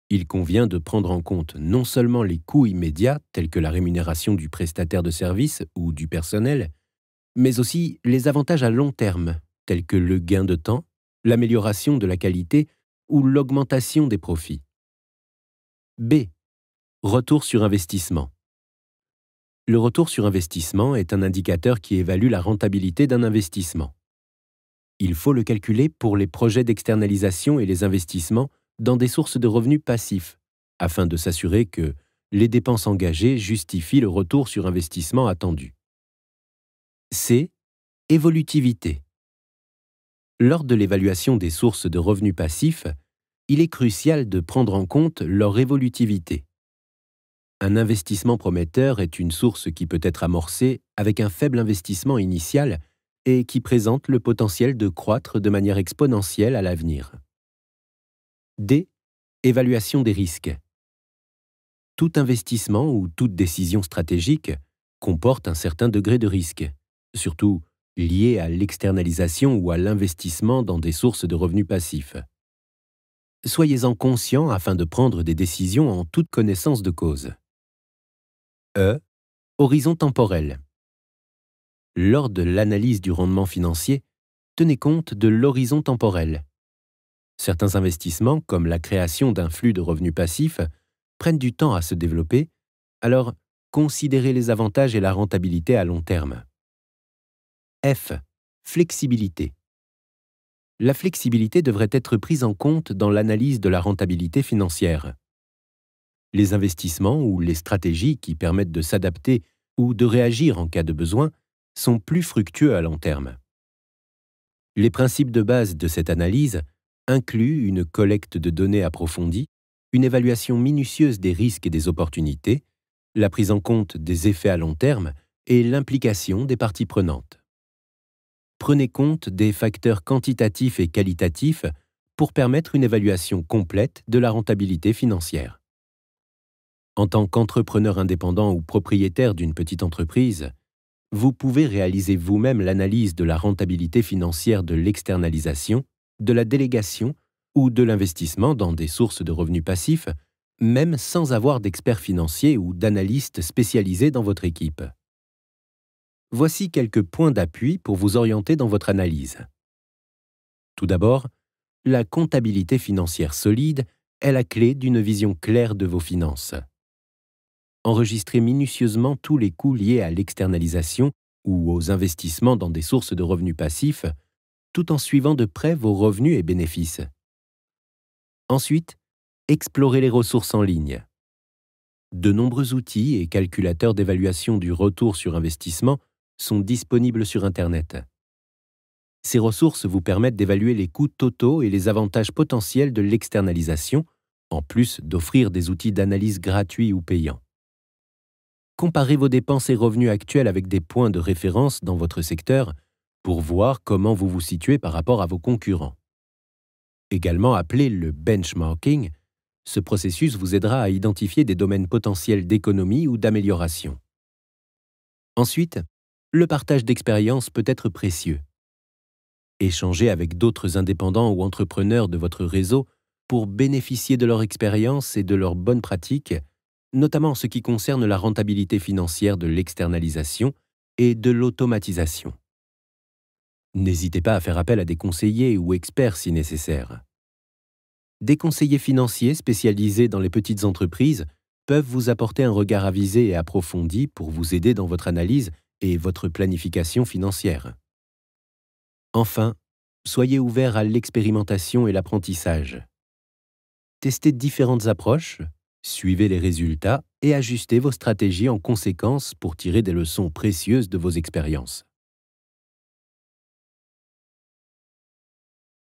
Il convient de prendre en compte non seulement les coûts immédiats tels que la rémunération du prestataire de service ou du personnel, mais aussi les avantages à long terme tels que le gain de temps, l'amélioration de la qualité ou l'augmentation des profits. B. Retour sur investissement. Le retour sur investissement est un indicateur qui évalue la rentabilité d'un investissement. Il faut le calculer pour les projets d'externalisation et les investissements dans des sources de revenus passifs, afin de s'assurer que les dépenses engagées justifient le retour sur investissement attendu. C. Évolutivité. Lors de l'évaluation des sources de revenus passifs, il est crucial de prendre en compte leur évolutivité. Un investissement prometteur est une source qui peut être amorcée avec un faible investissement initial et qui présente le potentiel de croître de manière exponentielle à l'avenir. D. Évaluation des risques. Tout investissement ou toute décision stratégique comporte un certain degré de risque, surtout liés à l'externalisation ou à l'investissement dans des sources de revenus passifs. Soyez-en conscient afin de prendre des décisions en toute connaissance de cause. E. Horizon temporel. Lors de l'analyse du rendement financier, tenez compte de l'horizon temporel. Certains investissements, comme la création d'un flux de revenus passifs, prennent du temps à se développer, alors considérez les avantages et la rentabilité à long terme. F. Flexibilité. La flexibilité devrait être prise en compte dans l'analyse de la rentabilité financière. Les investissements ou les stratégies qui permettent de s'adapter ou de réagir en cas de besoin sont plus fructueux à long terme. Les principes de base de cette analyse incluent une collecte de données approfondies, une évaluation minutieuse des risques et des opportunités, la prise en compte des effets à long terme et l'implication des parties prenantes prenez compte des facteurs quantitatifs et qualitatifs pour permettre une évaluation complète de la rentabilité financière. En tant qu'entrepreneur indépendant ou propriétaire d'une petite entreprise, vous pouvez réaliser vous-même l'analyse de la rentabilité financière de l'externalisation, de la délégation ou de l'investissement dans des sources de revenus passifs, même sans avoir d'experts financiers ou d'analystes spécialisés dans votre équipe voici quelques points d'appui pour vous orienter dans votre analyse. Tout d'abord, la comptabilité financière solide est la clé d'une vision claire de vos finances. Enregistrez minutieusement tous les coûts liés à l'externalisation ou aux investissements dans des sources de revenus passifs, tout en suivant de près vos revenus et bénéfices. Ensuite, explorez les ressources en ligne. De nombreux outils et calculateurs d'évaluation du retour sur investissement sont disponibles sur Internet. Ces ressources vous permettent d'évaluer les coûts totaux et les avantages potentiels de l'externalisation, en plus d'offrir des outils d'analyse gratuits ou payants. Comparez vos dépenses et revenus actuels avec des points de référence dans votre secteur pour voir comment vous vous situez par rapport à vos concurrents. Également appelé le benchmarking, ce processus vous aidera à identifier des domaines potentiels d'économie ou d'amélioration. Ensuite, le partage d'expériences peut être précieux. Échangez avec d'autres indépendants ou entrepreneurs de votre réseau pour bénéficier de leur expérience et de leurs bonnes pratiques, notamment en ce qui concerne la rentabilité financière de l'externalisation et de l'automatisation. N'hésitez pas à faire appel à des conseillers ou experts si nécessaire. Des conseillers financiers spécialisés dans les petites entreprises peuvent vous apporter un regard avisé et approfondi pour vous aider dans votre analyse et votre planification financière. Enfin, soyez ouvert à l'expérimentation et l'apprentissage. Testez différentes approches, suivez les résultats et ajustez vos stratégies en conséquence pour tirer des leçons précieuses de vos expériences.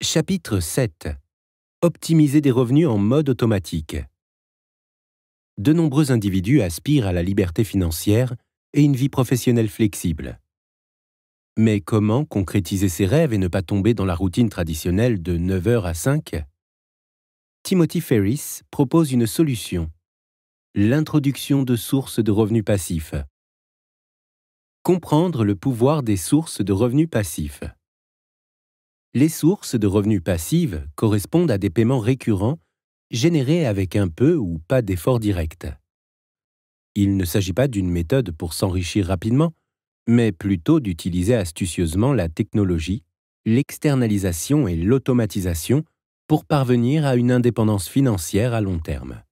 Chapitre 7 Optimiser des revenus en mode automatique. De nombreux individus aspirent à la liberté financière et une vie professionnelle flexible. Mais comment concrétiser ses rêves et ne pas tomber dans la routine traditionnelle de 9h à 5 Timothy Ferris propose une solution, l'introduction de sources de revenus passifs. Comprendre le pouvoir des sources de revenus passifs. Les sources de revenus passives correspondent à des paiements récurrents générés avec un peu ou pas d'efforts directs. Il ne s'agit pas d'une méthode pour s'enrichir rapidement, mais plutôt d'utiliser astucieusement la technologie, l'externalisation et l'automatisation pour parvenir à une indépendance financière à long terme.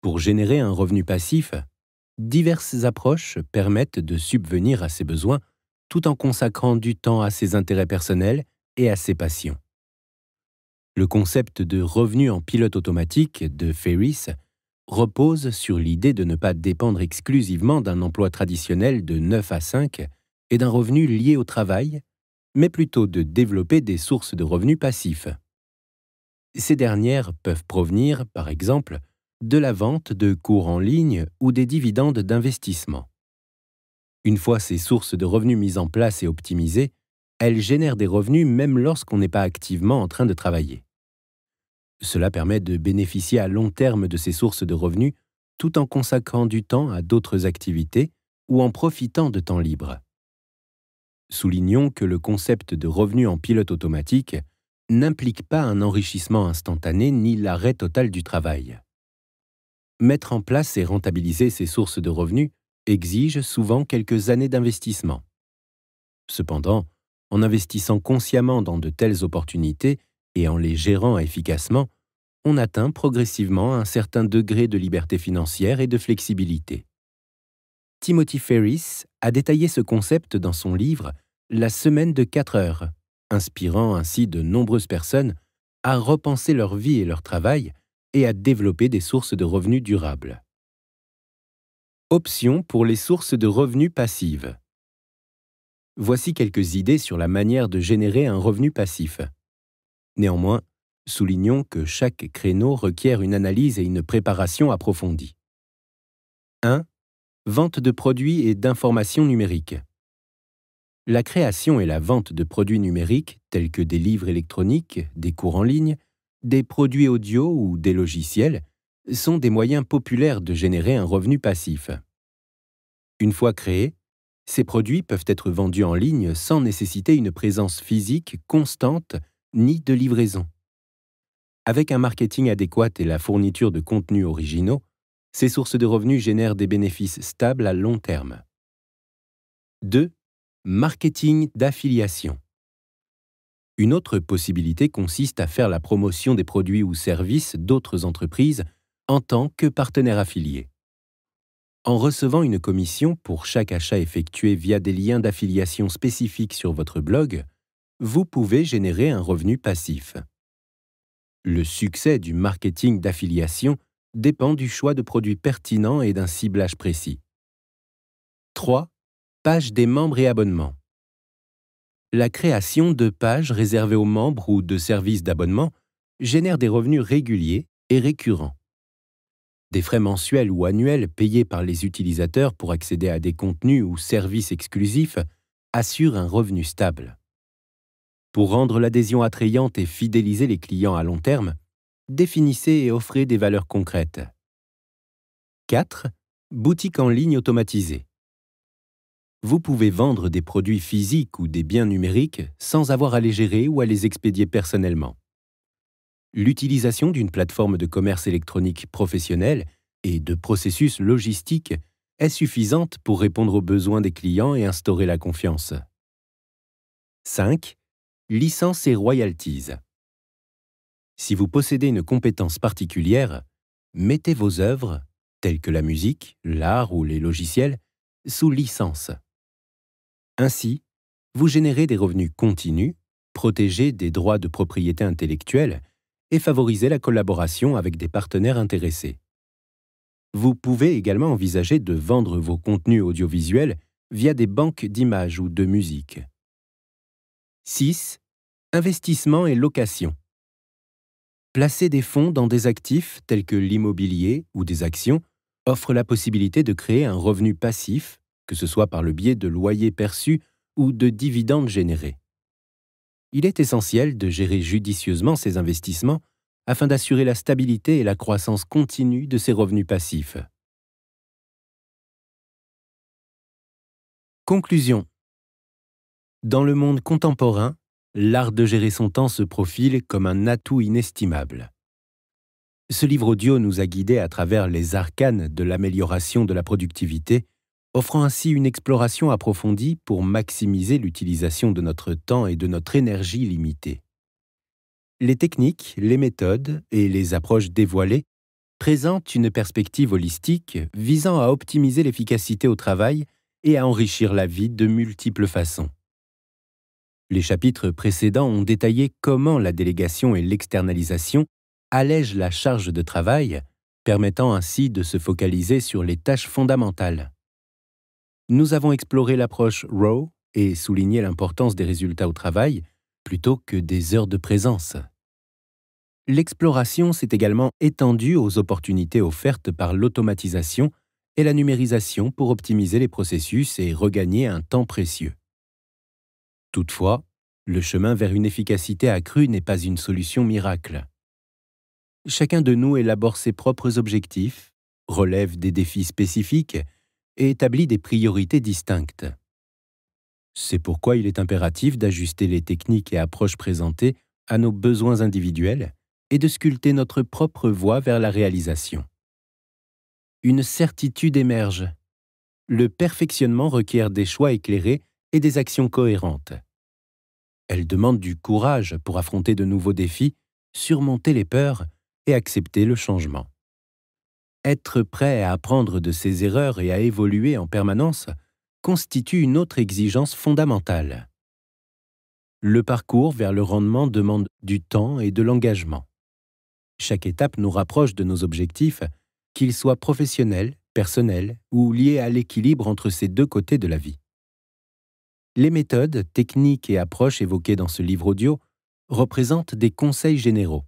Pour générer un revenu passif, diverses approches permettent de subvenir à ses besoins tout en consacrant du temps à ses intérêts personnels et à ses passions. Le concept de revenu en pilote automatique de Ferris repose sur l'idée de ne pas dépendre exclusivement d'un emploi traditionnel de 9 à 5 et d'un revenu lié au travail, mais plutôt de développer des sources de revenus passifs. Ces dernières peuvent provenir, par exemple, de la vente de cours en ligne ou des dividendes d'investissement. Une fois ces sources de revenus mises en place et optimisées, elles génèrent des revenus même lorsqu'on n'est pas activement en train de travailler. Cela permet de bénéficier à long terme de ces sources de revenus tout en consacrant du temps à d'autres activités ou en profitant de temps libre. Soulignons que le concept de revenu en pilote automatique n'implique pas un enrichissement instantané ni l'arrêt total du travail. Mettre en place et rentabiliser ces sources de revenus exige souvent quelques années d'investissement. Cependant, en investissant consciemment dans de telles opportunités et en les gérant efficacement, on atteint progressivement un certain degré de liberté financière et de flexibilité. Timothy Ferris a détaillé ce concept dans son livre La semaine de 4 heures, inspirant ainsi de nombreuses personnes à repenser leur vie et leur travail et à développer des sources de revenus durables. Options pour les sources de revenus passives. Voici quelques idées sur la manière de générer un revenu passif. Néanmoins, soulignons que chaque créneau requiert une analyse et une préparation approfondie. 1. Vente de produits et d'informations numériques. La création et la vente de produits numériques, tels que des livres électroniques, des cours en ligne, des produits audio ou des logiciels, sont des moyens populaires de générer un revenu passif. Une fois créés, ces produits peuvent être vendus en ligne sans nécessiter une présence physique constante ni de livraison. Avec un marketing adéquat et la fourniture de contenus originaux, ces sources de revenus génèrent des bénéfices stables à long terme. 2. Marketing d'affiliation. Une autre possibilité consiste à faire la promotion des produits ou services d'autres entreprises en tant que partenaire affilié. En recevant une commission pour chaque achat effectué via des liens d'affiliation spécifiques sur votre blog, vous pouvez générer un revenu passif. Le succès du marketing d'affiliation dépend du choix de produits pertinents et d'un ciblage précis. 3. Pages des membres et abonnements. La création de pages réservées aux membres ou de services d'abonnement génère des revenus réguliers et récurrents. Des frais mensuels ou annuels payés par les utilisateurs pour accéder à des contenus ou services exclusifs assurent un revenu stable. Pour rendre l'adhésion attrayante et fidéliser les clients à long terme, définissez et offrez des valeurs concrètes. 4. Boutique en ligne automatisée. Vous pouvez vendre des produits physiques ou des biens numériques sans avoir à les gérer ou à les expédier personnellement. L'utilisation d'une plateforme de commerce électronique professionnelle et de processus logistiques est suffisante pour répondre aux besoins des clients et instaurer la confiance. 5. Licences et royalties. Si vous possédez une compétence particulière, mettez vos œuvres, telles que la musique, l'art ou les logiciels, sous licence. Ainsi, vous générez des revenus continus, protégez des droits de propriété intellectuelle et favorisez la collaboration avec des partenaires intéressés. Vous pouvez également envisager de vendre vos contenus audiovisuels via des banques d'images ou de musique. 6. Investissement et location. Placer des fonds dans des actifs tels que l'immobilier ou des actions offre la possibilité de créer un revenu passif, que ce soit par le biais de loyers perçus ou de dividendes générés. Il est essentiel de gérer judicieusement ces investissements afin d'assurer la stabilité et la croissance continue de ces revenus passifs. Conclusion. Dans le monde contemporain, L'art de gérer son temps se profile comme un atout inestimable. Ce livre audio nous a guidés à travers les arcanes de l'amélioration de la productivité, offrant ainsi une exploration approfondie pour maximiser l'utilisation de notre temps et de notre énergie limitée. Les techniques, les méthodes et les approches dévoilées présentent une perspective holistique visant à optimiser l'efficacité au travail et à enrichir la vie de multiples façons. Les chapitres précédents ont détaillé comment la délégation et l'externalisation allègent la charge de travail, permettant ainsi de se focaliser sur les tâches fondamentales. Nous avons exploré l'approche RAW et souligné l'importance des résultats au travail plutôt que des heures de présence. L'exploration s'est également étendue aux opportunités offertes par l'automatisation et la numérisation pour optimiser les processus et regagner un temps précieux. Toutefois, le chemin vers une efficacité accrue n'est pas une solution miracle. Chacun de nous élabore ses propres objectifs, relève des défis spécifiques et établit des priorités distinctes. C'est pourquoi il est impératif d'ajuster les techniques et approches présentées à nos besoins individuels et de sculpter notre propre voie vers la réalisation. Une certitude émerge. Le perfectionnement requiert des choix éclairés et des actions cohérentes. Elle demande du courage pour affronter de nouveaux défis, surmonter les peurs et accepter le changement. Être prêt à apprendre de ses erreurs et à évoluer en permanence constitue une autre exigence fondamentale. Le parcours vers le rendement demande du temps et de l'engagement. Chaque étape nous rapproche de nos objectifs, qu'ils soient professionnels, personnels ou liés à l'équilibre entre ces deux côtés de la vie. Les méthodes, techniques et approches évoquées dans ce livre audio représentent des conseils généraux.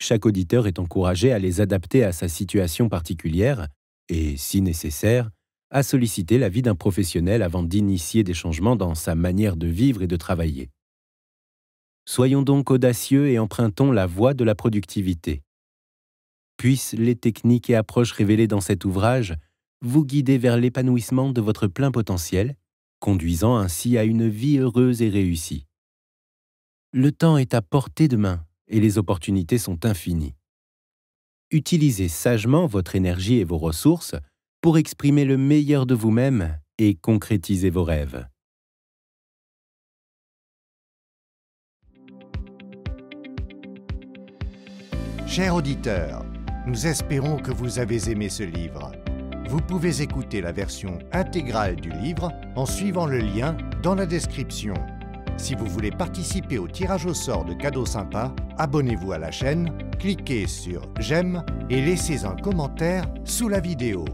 Chaque auditeur est encouragé à les adapter à sa situation particulière et, si nécessaire, à solliciter l'avis d'un professionnel avant d'initier des changements dans sa manière de vivre et de travailler. Soyons donc audacieux et empruntons la voie de la productivité. Puissent les techniques et approches révélées dans cet ouvrage vous guider vers l'épanouissement de votre plein potentiel conduisant ainsi à une vie heureuse et réussie. Le temps est à portée de main et les opportunités sont infinies. Utilisez sagement votre énergie et vos ressources pour exprimer le meilleur de vous-même et concrétiser vos rêves. Chers auditeurs, nous espérons que vous avez aimé ce livre. Vous pouvez écouter la version intégrale du livre en suivant le lien dans la description. Si vous voulez participer au tirage au sort de cadeaux sympas, abonnez-vous à la chaîne, cliquez sur « J'aime » et laissez un commentaire sous la vidéo.